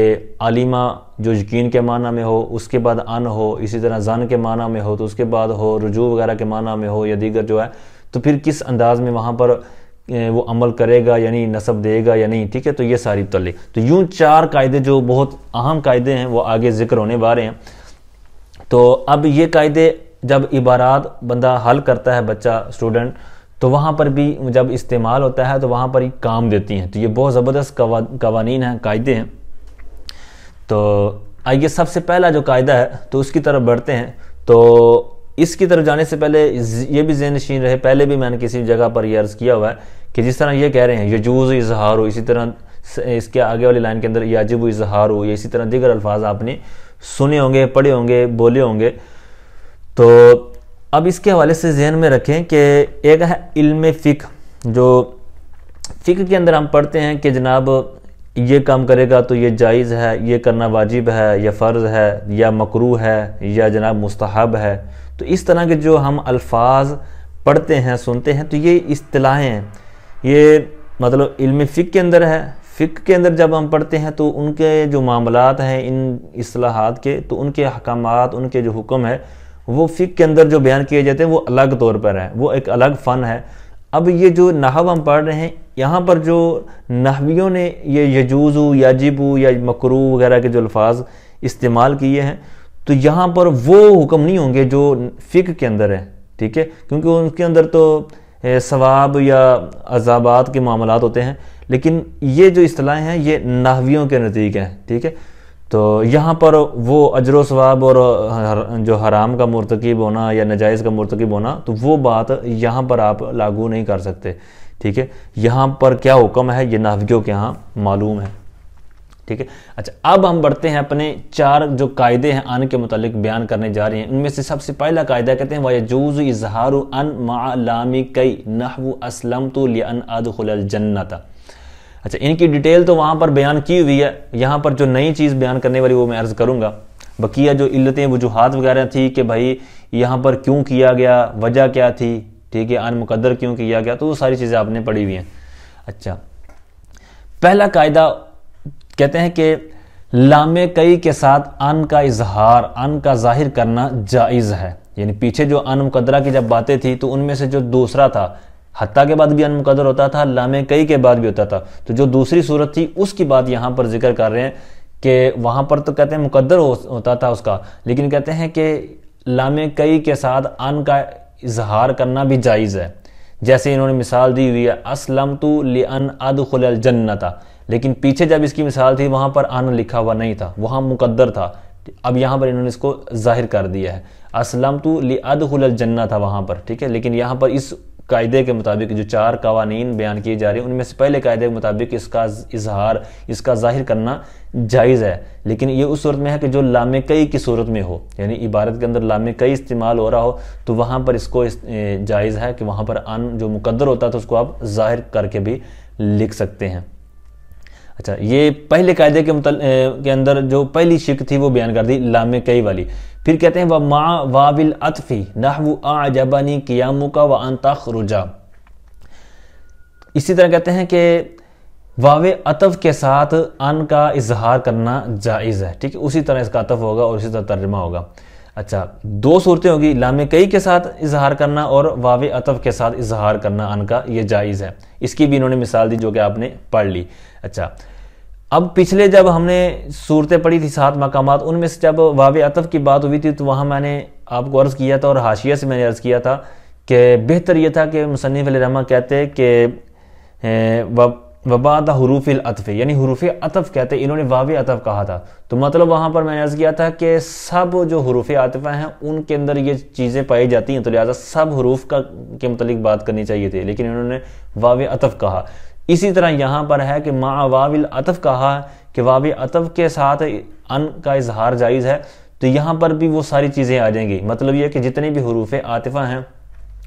आलिमा जो यकीन के माना में हो उसके बाद अन हो इसी तरह जन के माना में हो तो उसके बाद हो रजू वगैरह के माना में हो या दीगर जो है तो फिर किस अंदाज में वहाँ पर वो अमल करेगा यानी नसब देगा या नहीं ठीक है तो ये सारी तली तो यूँ चार कायदे जो बहुत अहम कायदे हैं वो आगे जिक्र होने वाले हैं तो अब ये कायदे जब इबारात बंदा हल करता है बच्चा स्टूडेंट तो वहाँ पर भी जब इस्तेमाल होता है तो वहाँ पर ही काम देती हैं तो ये बहुत ज़बरदस्त कवानीन हैं कायदे हैं तो आइए सबसे पहला जो कायदा है तो उसकी तरफ बढ़ते हैं तो इसकी तरफ जाने से पहले ये भी जेन नशीन रहे पहले भी मैंने किसी जगह पर यह अर्ज़ किया हुआ है कि जिस तरह ये कह रहे हैं यजूज़ इजहार हो इसी तरह इसके आगे वाली लाइन के अंदर याजिब इजहार हो या इसी तरह दीगर अल्फाज आपने सुने होंगे पढ़े होंगे बोले होंगे तो अब इसके हवाले से जहन में रखें कि एक है इल्म फ़िक जो फ़िक के अंदर हम पढ़ते हैं कि जनाब ये काम करेगा तो ये जायज़ है ये करना वाजिब है या फ़र्ज़ है या मकरू है या जनाब मुस्तहब है तो इस तरह के जो हम अल्फाज पढ़ते हैं सुनते हैं तो ये अतलाहें ये मतलब इल्म फ़िक के अंदर है फ़िक के अंदर जब हम पढ़ते हैं तो उनके जो मामलात हैं इन असलाहत के तो उनके अहकाम उनके जो हुक्म है वो फ़िक के अंदर जो बयान किए जाते हैं वो अलग तौर पर है वो एक अलग फ़न है अब ये जो नहव हम पढ़ रहे हैं यहाँ पर जो नहवियों ने ये यजूज़ू याजिबू या मकरू वगैरह के जो अल्फाज इस्तेमाल किए हैं तो यहाँ पर वो हुक्म नहीं होंगे जो फ़िक के अंदर है ठीक है क्योंकि उनके अंदर तो सवाब या अजाबात के मामला होते हैं लेकिन ये जो असलाहें हैं ये नाहवियों के नज़दीक हैं ठीक है तो यहाँ पर वो अजर वाब और जो हराम का मरतकब होना या नजायज़ का मरतकब होना तो वो बात यहाँ पर आप लागू नहीं कर सकते ठीक है यहाँ पर क्या हुक्म है ये नाहवियों के यहाँ मालूम है ठीक है अच्छा अब हम बढ़ते हैं अपने चार जो कायदे हैं अन के मुतालिक बयान करने जा रहे हैं उनमें से सबसे पहला कायदा कहते हैं वायजूज़ इजहार अन मामी कई नहबू असलम तो लियन जन्नत अच्छा इनकी डिटेल तो वहाँ पर बयान की हुई है यहाँ पर जो नई चीज़ बयान करने वाली वो मैं अर्ज़ करूँगा बकिया जो इल्लतें वजूहत वगैरह थी कि भाई यहाँ पर क्यों किया गया वजह क्या थी ठीक है अन मुकदर क्यों किया गया तो वो सारी चीज़ें आपने पढ़ी हुई हैं अच्छा पहला कायदा कहते हैं कि लामे कई के साथ अन का इजहार अन का जाहिर करना जायज़ है यानी पीछे जो अन मुकदरा की जब बातें थी तो उनमें से जो दूसरा था हत्ता के बाद भी अन मुकदर होता था लामे कई के बाद भी होता था तो जो दूसरी सूरत थी उसकी बात यहां पर जिक्र कर रहे हैं कि वहां पर तो कहते हैं मुकदर हो, होता था उसका लेकिन कहते हैं कि लामे कई के साथ अन का इजहार करना भी जायज़ है जैसे इन्होंने मिसाल दी हुई है असलम तो लिअन अन अद जन्नता लेकिन पीछे जब इसकी मिसाल थी वहाँ पर आना लिखा हुआ नहीं था वहाँ मुकद्दर था अब यहाँ पर इन्होंने इसको जाहिर कर दिया है असलम तो अदहुल जन्ना था वहाँ पर ठीक है लेकिन यहाँ पर इस कायदे के मुताबिक जो चार कवानीन बयान किए जा रहे हैं उनमें से पहले कायदे के मुताबिक इसका इजहार इसका जाहिर करना जायज़ है लेकिन ये उस सूरत में है कि जो लामे कई की सूरत में हो यानी इबारत के अंदर लामे कई इस्तेमाल हो रहा हो तो वहाँ पर इसको इस जायज़ है कि वहाँ पर अन जो मुकद्दर होता है तो उसको आप जाहिर करके भी लिख सकते हैं अच्छा ये पहले कायदे के मुतल के अंदर जो पहली शिक थी वो बयान कर दी लाम कई वाली फिर कहते हैं व मा वाविल अतफ़ी आ जबानी कियामू का व अंताखरुजा इसी तरह कहते हैं कि वाव अतव के साथ अन का इजहार करना जायज़ है ठीक है उसी तरह इसका अतफ होगा और उसी तरह तर्जमा होगा अच्छा दो सूरतें होगी लामे कई के साथ इजहार करना और वाव अतफ के साथ इजहार करना अन का ये जायज़ है इसकी भी इन्होंने मिसाल दी जो कि आपने पढ़ ली अच्छा अब पिछले जब हमने सूरतें पढ़ी थी सात मकाम उनमें से जब वाव अतफ की बात हुई थी तो वहाँ मैंने आपको अर्ज़ किया था और हाशिया से मैंने अर्ज़ किया था कि बेहतर यह था कि मुसनफ़ रहमा कहते कि वह वबाद हरूफ अतफ़ यानी हरूफ अतफ़ कहते हैं इन्होंने वाव अतफ़ कहा था तो मतलब वहाँ पर मैंने अर्ज़ किया था कि सब जो हरूफ आतफ़ा हैं उनके अंदर ये चीज़ें पाई जाती हैं तो लिहाजा सब हरूफ का के मतलब बात करनी चाहिए थी लेकिन इन्होंने वाव अतफ़ कहा इसी तरह यहाँ पर है कि माँ वाविल अतफ़ कहा कि वाव अतफ़ के साथ अन का इजहार जायज़ है तो यहाँ पर भी वो सारी चीज़ें आ जाएंगी मतलब ये कि जितने भी हरूफ आतफ़ा हैं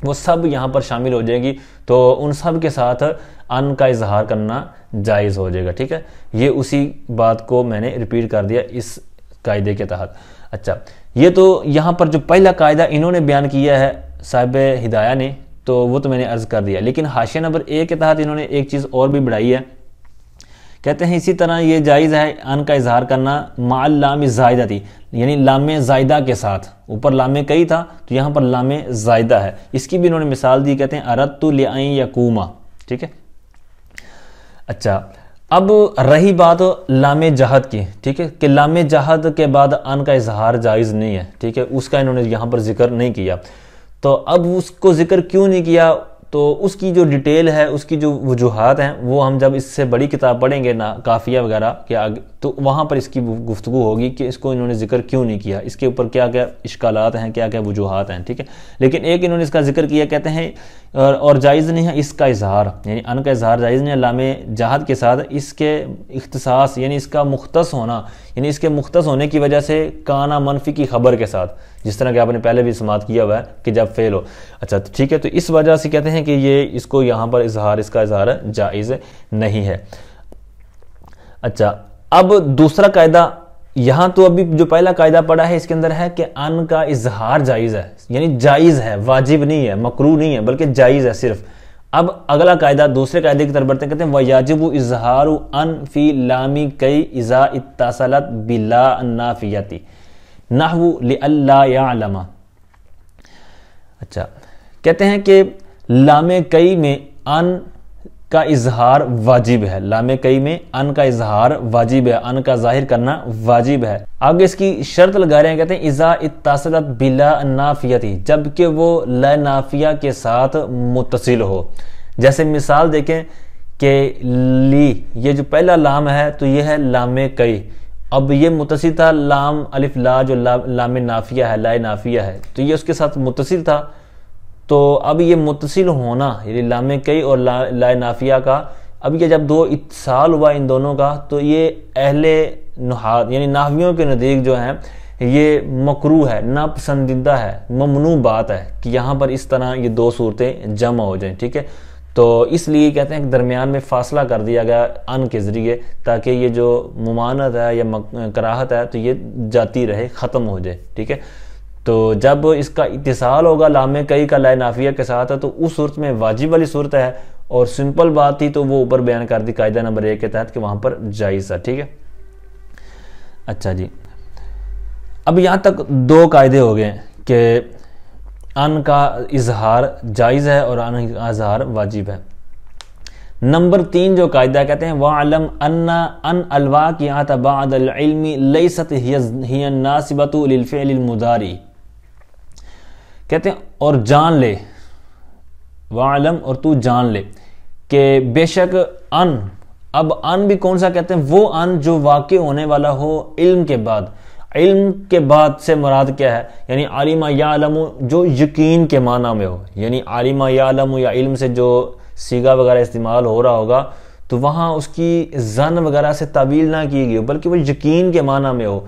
वो सब यहाँ पर शामिल हो जाएगी तो उन सब के साथ अन का इजहार करना जायज़ हो जाएगा ठीक है ये उसी बात को मैंने रिपीट कर दिया इस कायदे के तहत अच्छा ये तो यहाँ पर जो पहला कायदा इन्होंने बयान किया है साहब हिदाया ने तो वो तो मैंने अर्ज़ कर दिया लेकिन हाशिया नंबर एक के तहत इन्होंने एक चीज़ और भी बढ़ाई है कहते हैं इसी तरह ये जायज़ है अन का इजहार करना माल लाम जायदा थी यानी लाम जायदा के साथ ऊपर लाम कई था तो यहाँ पर लाम जायदा है इसकी भी इन्होंने मिसाल दी कहते हैं अरत तो ले आई कूमा ठीक है अच्छा अब रही बात लाम जहद की ठीक है कि लाम जहद के बाद अन का इजहार जायज़ नहीं है ठीक है उसका इन्होंने यहाँ पर जिक्र नहीं किया तो अब उसको जिक्र क्यों नहीं किया तो उसकी जो डिटेल है उसकी जो वजूहत हैं वो हम जब इससे बड़ी किताब पढ़ेंगे ना काफ़िया वगैरह के आगे तो वहाँ पर इसकी गुफ्तु होगी कि इसको इन्होंने जिक्र क्यों नहीं किया इसके ऊपर क्या क्या इश्कालात हैं क्या क्या वजूहत हैं ठीक है लेकिन एक इन्होंने इसका जिक्र किया कहते हैं और, और जायज़ नहीं है इसका इजहार यानी अन का इजहार जायज़ नहीं है जहाद के साथ इसके इख्तसास यानी इसका मुख्तस होना यानी इसके मुख्तस होने की वजह से काना मनफी की खबर के साथ जिस तरह के आपने पहले भी समात किया हुआ है कि जब फेल हो अच्छा तो ठीक है तो इस वजह से कहते हैं कि ये इसको यहाँ पर इजहार इसका इजहार जायज़ नहीं है अच्छा अब दूसरा कायदा यहाँ तो अभी जो पहला कायदा पड़ा है इसके अंदर है कि अन का इजहार जायज़ है यानी जायज़ है वाजिब नहीं है मकरू नहीं है बल्कि जायज़ है सिर्फ अब अगला कायदा दूसरे कायदे की तरफ बढ़ते कहते हैं वयाजब इजहार अन फी लामी कई इज़ा इतासलत बिला नाफियाती नाहव लामा अच्छा कहते हैं कि लामे कई में अन का इजहार वाजिब है लामे कई में अन का इजहार वाजिब है अन का जाहिर करना वाजिब है आगे इसकी शर्त लगा रहे हैं कहते हैं इजा इतासलत बिला नाफियती जबकि वो ल नाफिया के साथ मुतसिल हो जैसे मिसाल देखें कि ली ये जो पहला लाम है तो ये है लामे कई अब ये मुतसिल था लाम अलिफ ला जो ला, लाम नाफिया है लाए नाफिया है तो ये उसके साथ मुतसिल था तो अब ये मुतसिल होना यानी लाम कई और ला, ला नाफिया का अब ये जब दो इतसाल हुआ इन दोनों का तो ये अहले नुहा यानी नाहवियों के नज़दीक जो हैं ये मकरू है नापसंदीदा है ममनू बात है कि यहाँ पर इस तरह ये दो सूरतें जमा हो जाएं ठीक है तो इसलिए कहते हैं कि दरमियान में फासला कर दिया गया अन के ज़रिए ताकि ये जो ममानत है या कराहत है तो ये जाती रहे ख़त्म हो जाए ठीक है तो जब इसका इतिसाल होगा लामे कई का लाए नाफिया के साथ है तो उस सूरत में वाजिब वाली सूरत है और सिंपल बात थी तो वो ऊपर बयान कर दी कायदा नंबर एक के तहत कि वहां पर जायज़ है ठीक है अच्छा जी अब यहाँ तक दो कायदे हो गए कि अन का इजहार जायज़ है और अन का इजहार वाजिब है नंबर तीन जो कायदा कहते हैं वालम अन्ना अन अलवा की आता बादमी लई सत नासिबतुलफ़िलमुदारी कहते हैं और जान ले वालम और तू जान ले कि बेशक अन अब अन भी कौन सा कहते हैं वो अन जो वाक़ होने वाला हो इल्म के बाद इल्म के बाद से मुराद क्या है यानी आलिमा या आलम जो यकीन के माना में हो यानी आलिमा या आलम या इल्म से जो सीगा वगैरह इस्तेमाल हो रहा होगा तो वहाँ उसकी जन वगैरह से तवील ना की गई हो बल्कि वो यकीन के माना में हो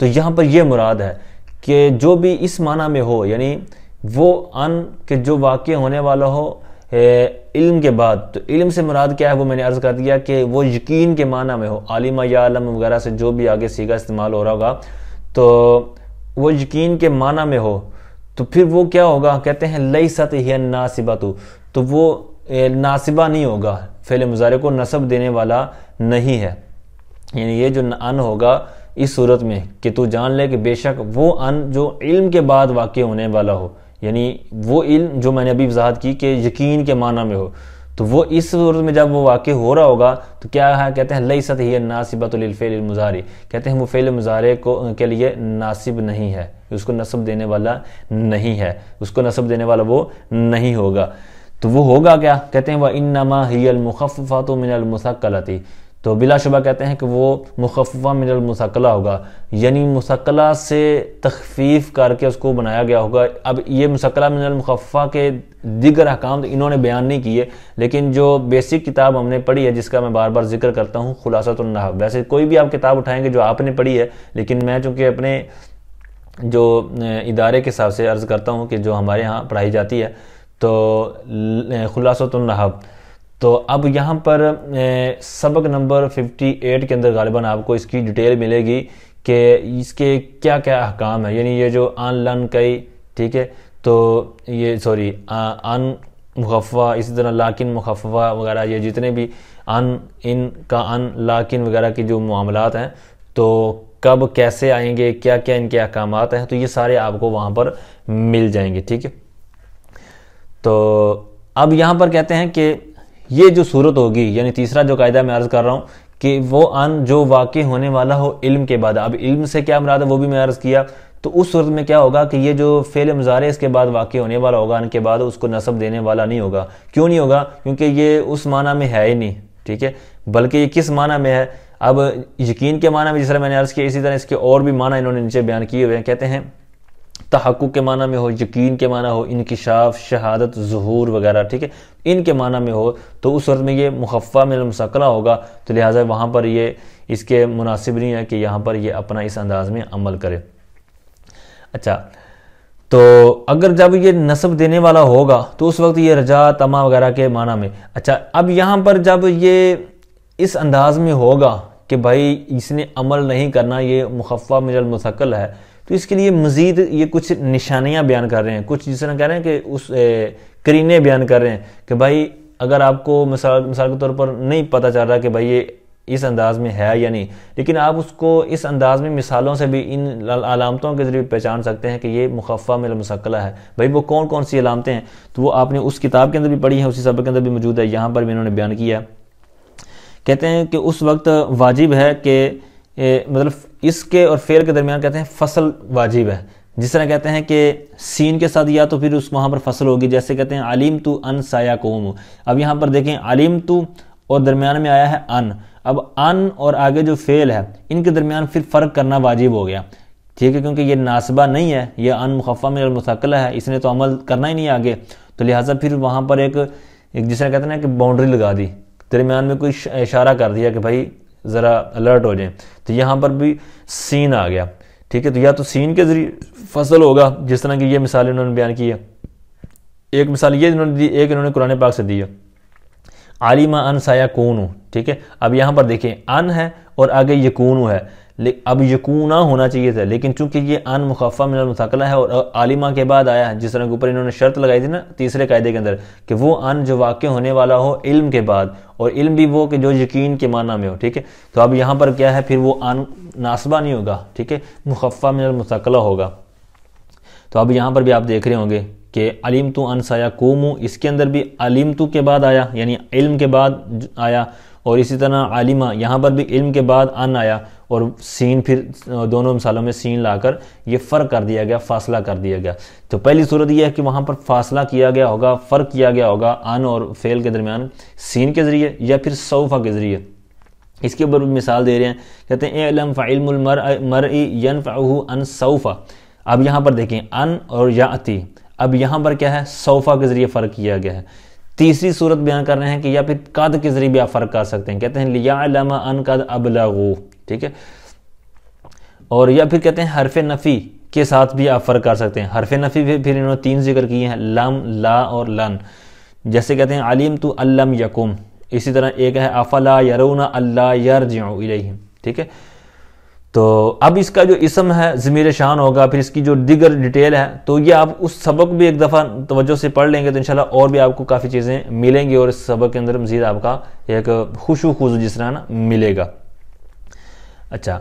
तो यहाँ पर यह मुराद है कि जो भी इस माना में हो यानी वो अन के जो वाक्य होने वाला हो इल्म के बाद तो इल्म से मुराद क्या है वो मैंने अर्ज़ कर दिया कि वो यकीन के माना में हो आलिमा या आलम वगैरह से जो भी आगे सीखा इस्तेमाल हो रहा होगा तो वो यकीन के माना में हो तो फिर वो क्या होगा कहते हैं लई सत ही नासिबा तो, तो वो नासिबा नहीं होगा फेले मुजारे को नसब देने वाला नहीं है यानी ये जो अन होगा इस सूरत में कि तू जान ले कि बेशक वो अन जो इल्म के बाद वाक़ होने वाला हो यानी वो इल्म जो मैंने अभी वजाहत की कि यकीन के माना में हो तो वो इस सूरत में जब वो वाक़ हो रहा होगा तो क्या है कहते हैं लई सत ही नासिबतफ़ेलमज़ारे कहते हैं वो फ़ेल मुजारे को के लिए नासिब नहीं है उसको नसब देने वाला नहीं है उसको नसब देने वाला वो नहीं होगा तो वो होगा क्या कहते हैं वह इन नमा ही तो बिलाशुबा कहते हैं कि वो मुखफ़ा मिनल मुसकला होगा यानी मुसकला से तखफीफ करके उसको बनाया गया होगा अब ये मुसकला मिनल मुखफ़ा के दिगर हकाम तो इन्होंने बयान नहीं किए लेकिन जो बेसिक किताब हमने पढ़ी है जिसका मैं बार बार जिक्र करता हूँ खुलासतुल्नाह वैसे कोई भी आप किताब उठाएंगे जो आपने पढ़ी है लेकिन मैं चूँकि अपने जो इदारे के हिसाब से अर्ज़ करता हूँ कि जो हमारे यहाँ पढ़ाई जाती है तो खुलासतुल्नाहब तो अब यहाँ पर सबक नंबर 58 के अंदर गालिबा आपको इसकी डिटेल मिलेगी कि इसके क्या क्या अहकाम है यानी ये जो आन लन कई ठीक है तो ये सॉरी अन मुखफ़ा इसी तरह लाकिन मुखफ़ा वगैरह ये जितने भी अन इन का अन लाकिन वगैरह के जो मामलात हैं तो कब कैसे आएंगे क्या क्या इनके अहकाम हैं तो ये सारे आपको वहाँ पर मिल जाएंगे ठीक है तो अब यहाँ पर कहते हैं कि ये जो सूरत होगी यानी तीसरा जो कायदा मैं अर्ज़ कर रहा हूँ कि वो अन जो वाक़ होने वाला हो इल्म के बाद अब इल्म से क्या मराद है वो भी मैं अर्ज़ किया तो उस सूरत में क्या होगा कि ये जो फेल मजारे इसके बाद वाक़ होने वाला होगा अन के बाद उसको नसब देने वाला नहीं होगा क्यों नहीं होगा क्योंकि ये उस माना में है ही नहीं ठीक है बल्कि ये किस माना में है अब यकीन के माना में जिस तरह मैंने अर्ज़ किया इसी तरह इसके और भी माना इन्होंने नीचे बयान किए हुए हैं कहते हैं तहकू के माना में हो यकीन के माना हो इनकशाफ शहादत जहूर वगैरह ठीक है इनके माना में हो तो उस वक्त में ये मुखफ़ा में मुसकला होगा तो लिहाजा वहाँ पर ये इसके मुनासिब नहीं है कि यहाँ पर ये अपना इस अंदाज़ में अमल करे अच्छा तो अगर जब ये नसब देने वाला होगा तो उस वक्त ये रजा तमा वगैरह के माना में अच्छा अब यहाँ पर जब ये इस अंदाज़ में होगा कि भाई इसने अमल नहीं करना ये मुखफ़ा मिजल मुसकल है तो इसके लिए मज़ीद ये कुछ निशानियाँ बयान कर रहे हैं कुछ जिस तरह कह रहे हैं कि उस ए, करीने बयान कर रहे हैं कि भाई अगर आपको मिसाल मिसाल के तौर पर नहीं पता चल रहा कि भाई ये इस अंदाज में है या नहीं लेकिन आप उसको इस अंदाज में मिसालों से भी इन अलामतों के ज़रिए पहचान सकते हैं कि ये मुखफ़ा मिल मुसक्ला है भाई वो कौन कौन सी अलामतें हैं तो वो आपने उस किताब के अंदर भी पढ़ी है उसी सबक के अंदर भी मौजूद है यहाँ पर भी इन्होंने बयान किया कहते हैं कि उस वक्त वाजिब है कि मतलब इसके और फेल के दरमियान कहते हैं फसल वाजिब है जिस तरह कहते हैं कि सीन के साथ या तो फिर उस वहाँ पर फसल होगी जैसे कहते हैं आलिम तो अन साया कोम अब यहाँ पर देखें आलिम तो और दरमियान में आया है अन अब अन और आगे जो फेल है इनके दरमियान फिर फ़र्क करना वाजिब हो गया ठीक है क्योंकि ये नासबा नहीं है यह अन मुखफ़ा में मुस्किल है इसने तो अमल करना ही नहीं आगे तो लिहाजा फिर वहाँ पर एक, एक जिस तरह कहते हैं ना कि बाउंड्री लगा दी दरमियान में कोई इशारा कर दिया कि भाई ज़रा अलर्ट हो जाएं तो यहाँ पर भी सीन आ गया ठीक है तो या तो सीन के ज़रिए फसल होगा जिस तरह की ये मिसाल इन्होंने बयान की है एक मिसाल ये इन्होंने दी एक इन्होंने कुरान पाक से दी है आलिमा अन साया हूँ ठीक है अब यहाँ पर देखें अन है और आगे यकून है अब यकूना होना चाहिए था लेकिन चूंकि ये अन मुखफ़ा मिनमसकला है और आलिमा के बाद आया जिस तरह के ऊपर इन्होंने शर्त लगाई थी ना तीसरे कायदे के अंदर कि वो अन जो वाक्य होने वाला हो इल्म के बाद और इल्म भी वो कि जो यकीन के माना में हो ठीक है तो अब यहाँ पर क्या है फिर वो अन नासबा नहीं होगा ठीक है मुखफ़ा मिनमसकला होगा तो अब यहाँ पर भी आप देख रहे होंगे कि अलीम तो अन साया कोमू इसके अंदर भी अलीम तो के बाद आया यानी इल्म के बाद आया और इसी तरह आलिमा यहाँ पर भी इल्म के बाद अन आया और सीन फिर दोनों मिसालों में सीन लाकर ये फ़र्क कर दिया गया फासला कर दिया गया तो पहली सूरत यह है कि वहाँ पर फासला किया गया होगा फ़र्क किया गया होगा अन और फेल के दरमियान सीन के ज़रिए या फिर सोफ़ा के ज़रिए इसके ऊपर मिसाल दे रहे हैं कहते हैं एलम फ़ाइलमर मर यन फ़ाहू अन सोफ़ा अब यहाँ पर देखें अन और या अति अब यहाँ पर क्या है सोफ़ा के ज़रिए फ़र्क किया गया है तीसरी सूरत बयान कर रहे हैं कि या फिर कद के जरिए भी आप फ़र्क कर सकते हैं कहते हैं लिया लमा अन कद अबलागू ठीक है और या फिर कहते हैं हरफ नफ़ी के साथ भी आप फ़र्क कर सकते हैं हरफ नफ़ी भी फिर इन्होंने तीन जिक्र किए हैं लम ला और लन जैसे कहते हैं आलिम तो अल्लम यकुम इसी तरह एक है अफला यरुना अल्लाह यर ठीक है तो अब इसका जो इसम है ज़मीर शान होगा फिर इसकी जो दिगर डिटेल है तो ये आप उस सबक भी एक दफ़ा तवज्जो से पढ़ लेंगे तो इन और भी आपको काफ़ी चीज़ें मिलेंगी और इस सबक के अंदर मज़ीद आपका एक खुशू खुजू जिस तरह ना मिलेगा अच्छा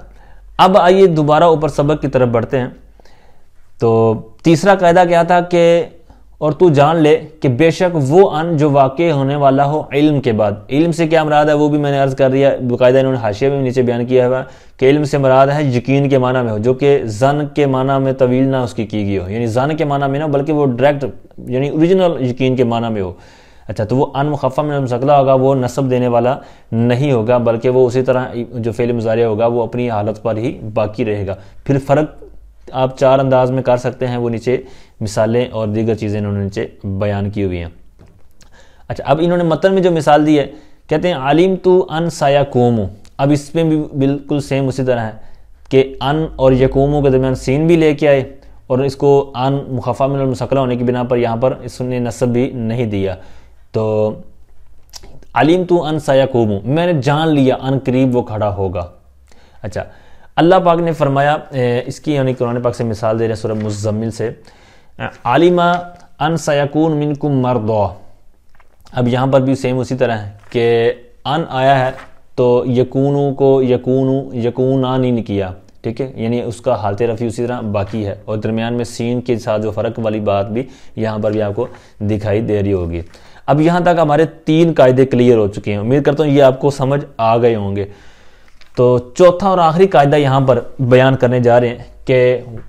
अब आइए दोबारा ऊपर सबक की तरफ बढ़ते हैं तो तीसरा कायदा क्या था कि और तू जान ले कि बेशक वो अन जो वाक़ होने वाला हो इल्म के बाद इल्म से क्या मराद है वो भी मैंने अर्ज़ कर दिया बाकायदा इन्होंने हाशिया में नीचे बयान किया हुआ कि इल्म से मराद है यकीन के माना में हो जो कि जन के माना में तवील ना उसकी की गई हो यानी जन के माना में ना बल्कि वो डायरेक्ट यानी औरिजिनल यकीन के माना में हो अच्छा तो वो अन मुखफ़ा में सकला होगा वो नसब देने वाला नहीं होगा बल्कि वो उसी तरह जो फेल मुजारे होगा वो अपनी हालत पर ही बाकी रहेगा फिर फ़र्क आप चार अंदाज में कर सकते हैं वो नीचे मिसालें और दीगर चीज़ें इन्होंने नीचे बयान की हुई हैं अच्छा अब इन्होंने मतन में जो मिसाल दी है कहते हैं आलिम तो अन साया कोमो अब इसमें भी बिल्कुल सेम उसी तरह है कि अन और यकोमो के दरमियान सीन भी लेके आए और इसको अन मुखफ़ा में मुसकला होने की बिना पर यहाँ पर इसने नस्ब भी नहीं दिया तो अलीम तो अन साया कोमो मैंने जान लिया अन करीब वो खड़ा होगा अच्छा अल्लाह पाक ने फरमाया इसकी यानी कुरान पाक से मिसाल दे रहे सूरह मुजम्मिल से आलिमा अन सयाकून मिनकुम मरदौ अब यहाँ पर भी सेम उसी तरह है कि अन आया है तो यकूनों को यकून आ नहीं किया ठीक है यानी उसका हालत रफ़ी उसी तरह बाकी है और दरमियान में सीन के साथ जो फ़र्क वाली बात भी यहाँ पर भी आपको दिखाई दे रही होगी अब यहाँ तक हमारे तीन कायदे क्लियर हो चुके हैं उम्मीद करता हूँ ये आपको समझ आ गए होंगे तो चौथा और आखिरी कायदा यहाँ पर बयान करने जा रहे हैं कि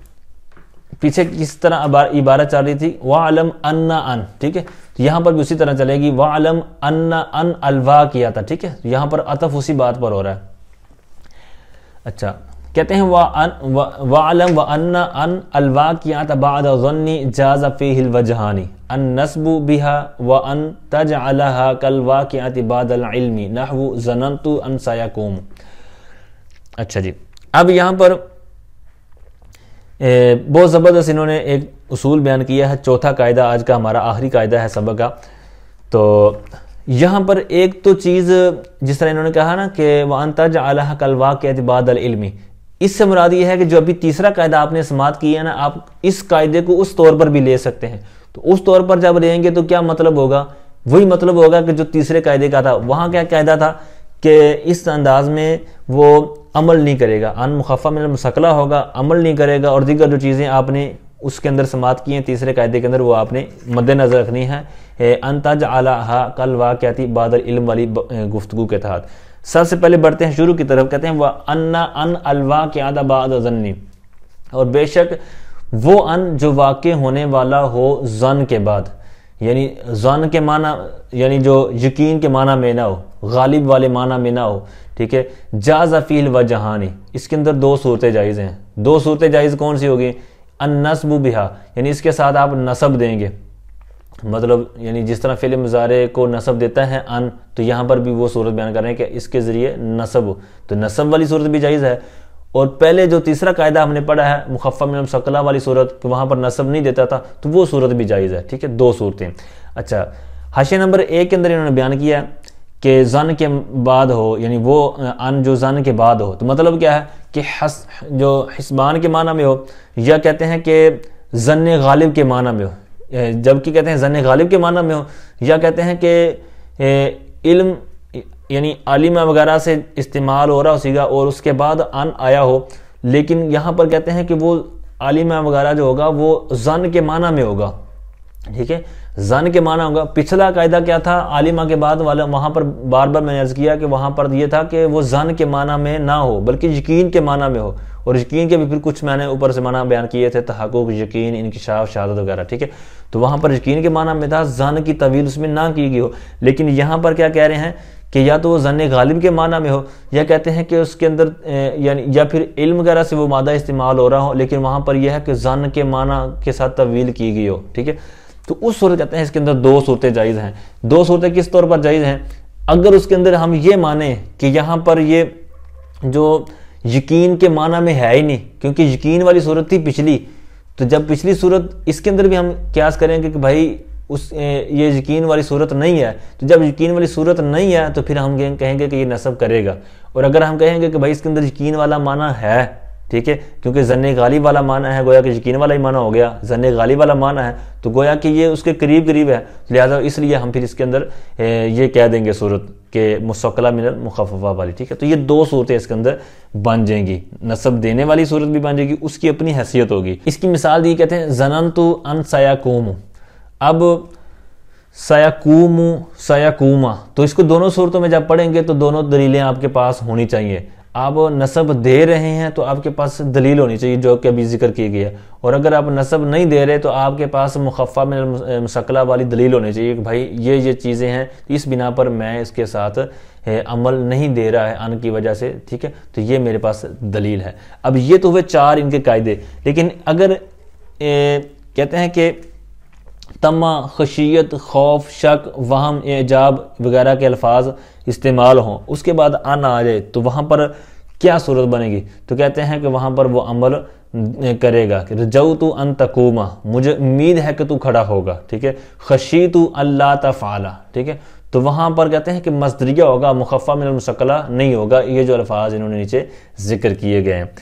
पीछे किस तरह इबारत चल रही थी वह आलम अन्ना अन ठीक है तो यहाँ पर भी उसी तरह चलेगी वह आलम अन्ना अन अलवा किया था ठीक है तो यहाँ पर अतफ उसी बात पर हो रहा है अच्छा कहते हैं वा अन वा अलम व अन्ना अन अलवा किया था बाद जाजा फी हिल वजहानी अन नस्बु बिहा व अन तज अलहा कलवा किया बाद अलमी नहवु जनंतु अन सयाकूम अच्छा जी अब यहाँ पर बहुत ज़बरदस्त इन्होंने एक उसूल बयान किया है चौथा कायदा आज का हमारा आखिरी कायदा है सबक का तो यहाँ पर एक तो चीज़ जिस तरह इन्होंने कहा ना कि वन तज अला कलवा के अतबाद अलमी इससे मुराद ये है कि जो अभी तीसरा कायदा आपने समात किया ना आप इस कायदे को उस तौर पर भी ले सकते हैं तो उस तौर पर जब लेंगे तो क्या मतलब होगा वही मतलब होगा कि जो तीसरे कायदे का था वहाँ क्या कायदा था कि इस अंदाज में वो अमल नहीं करेगा अन मुखफ़ा में मुसकला होगा अमल नहीं करेगा और दीगर जो चीज़ें आपने उसके अंदर समात की हैं तीसरे कायदे के अंदर वो आपने मद्देनजर रखनी है तज आला हा कल वाक़ाती बादल इल्म वाली गुफ्तु के तहत सबसे पहले बढ़ते हैं शुरू की तरफ कहते हैं वह अन्ना अन अलवा के आदा बाद जन्नी और बेशक वो अन जो वाक़ होने वाला हो जन के बाद यानी जन के माना यानी जो यकीन के माना में ना हो गालिब वाले माना में ना हो ठीक है जाजाफील व जहानी इसके अंदर दो सूरतें जायज़ हैं दो सूरतें जायज़ कौन सी होगी अनसब बिहा यानी इसके साथ आप नसब देंगे मतलब यानी जिस तरह फिल्म मज़ारे को नसब देता है अन तो यहाँ पर भी वो सूरत बयान कर रहे हैं कि इसके ज़रिए नसब तो नसब वाली सूरत भी जायज़ है और पहले जो तीसरा कायदा हमने पढ़ा है मुखफ़ा में सकला वाली सूरत कि वहाँ पर नसब नहीं देता था तो वो सूरत भी जायज़ है ठीक है दो सूरतें अच्छा हाशे नंबर एक के अंदर इन्होंने बयान किया है के जन के बाद हो यानी वो अन जो जन के बाद हो तो मतलब क्या है कि हस जो हिस्बान के माना में हो या कहते हैं कि जन गालिब के माना में हो जबकि कहते हैं जन गालिब के माना में हो या कहते हैं कि इल्म यानी आलिमा वगैरह से इस्तेमाल हो रहा हो सीगा और उसके बाद अन आया हो लेकिन यहाँ पर कहते हैं कि वो आलिमा वगैरह जो होगा वो जन के माना में होगा ठीक है जन के माना होगा पिछला कायदा क्या था आलिमा के बाद वाला वहाँ पर बार बार मैंने अर्ज किया कि वहाँ पर यह था कि वो जन के माना में ना हो बल्कि यकीन के माना में हो और यकीन के भी फिर कुछ मैंने ऊपर से माना बयान किए थे तहकुक यकीन इनकशाफ शहादत वगैरह ठीक है तो वहाँ पर यकीन के माना में था जन की तवील उसमें ना की गई हो लेकिन यहाँ पर क्या कह रहे हैं कि या तो वो जन गालिब के माना में हो या कहते हैं कि उसके अंदर यानी या फिर इल्म वगैरह से वो मादा इस्तेमाल हो रहा हो लेकिन वहाँ पर यह है कि जन के माना के साथ तवील की गई हो ठीक है तो उस सूरत कहते हैं इसके अंदर दो सूरतें जायज़ हैं दो सूरतें किस तौर पर जायज़ हैं अगर उसके अंदर हम ये माने कि यहाँ पर ये जो यकीन के माना में है ही नहीं क्योंकि यकीन वाली सूरत थी पिछली तो जब पिछली सूरत इसके अंदर भी हम क्यास करेंगे कि भाई उस ये यकीन वाली सूरत नहीं है तो जब यकीन वाली सूरत नहीं है तो फिर हम कहेंगे कि ये नसब करेगा और अगर हम कहेंगे कि भाई इसके अंदर यकीन वाला माना है ठीक है क्योंकि जन गालिब वाला माना है गोया कि यकीन वाला ही माना हो गया जन गालिब वाला माना है तो गोया कि ये उसके करीब करीब है तो लिहाजा इसलिए हम फिर इसके अंदर ये कह देंगे सूरत के मुसकला मिनल मुखफा वाली ठीक है तो ये दो सूरतें इसके अंदर बन जाएंगी नसब देने वाली सूरत भी बन जाएगी उसकी अपनी हैसियत होगी इसकी मिसाल दी कहते हैं जनन तो अन सयाकूम अब सयाकूम सयाकूमा तो इसको दोनों सूरतों में जब पढ़ेंगे तो दोनों दलीलें आपके पास होनी चाहिए आप नसब दे रहे हैं तो आपके पास दलील होनी चाहिए जो कि अभी जिक्र की गई है और अगर आप नसब नहीं दे रहे तो आपके पास मुखफ़ा में मसकला वाली दलील होनी चाहिए कि भाई ये ये चीज़ें हैं तो इस बिना पर मैं इसके साथ अमल नहीं दे रहा है अन की वजह से ठीक है तो ये मेरे पास दलील है अब ये तो हुए चार इनके कायदे लेकिन अगर ए, कहते हैं कि तमा खशियत खौफ शक वहम एजाब वगैरह के अल्फाज इस्तेमाल हों उसके बाद अन आ जाए तो वहाँ पर क्या सूरत बनेगी तो कहते हैं कि वहाँ पर वो अमल करेगा कि रजऊ तो अन तकूमा मुझे उम्मीद है कि तू खड़ा होगा ठीक है खशी तो अल्लाह तफ़ाला ठीक है तो वहाँ पर कहते हैं कि मजदरिया होगा मुखफ़ा मिनमसकला नहीं होगा ये जो अल्फाज इन्होंने नीचे जिक्र किए गए हैं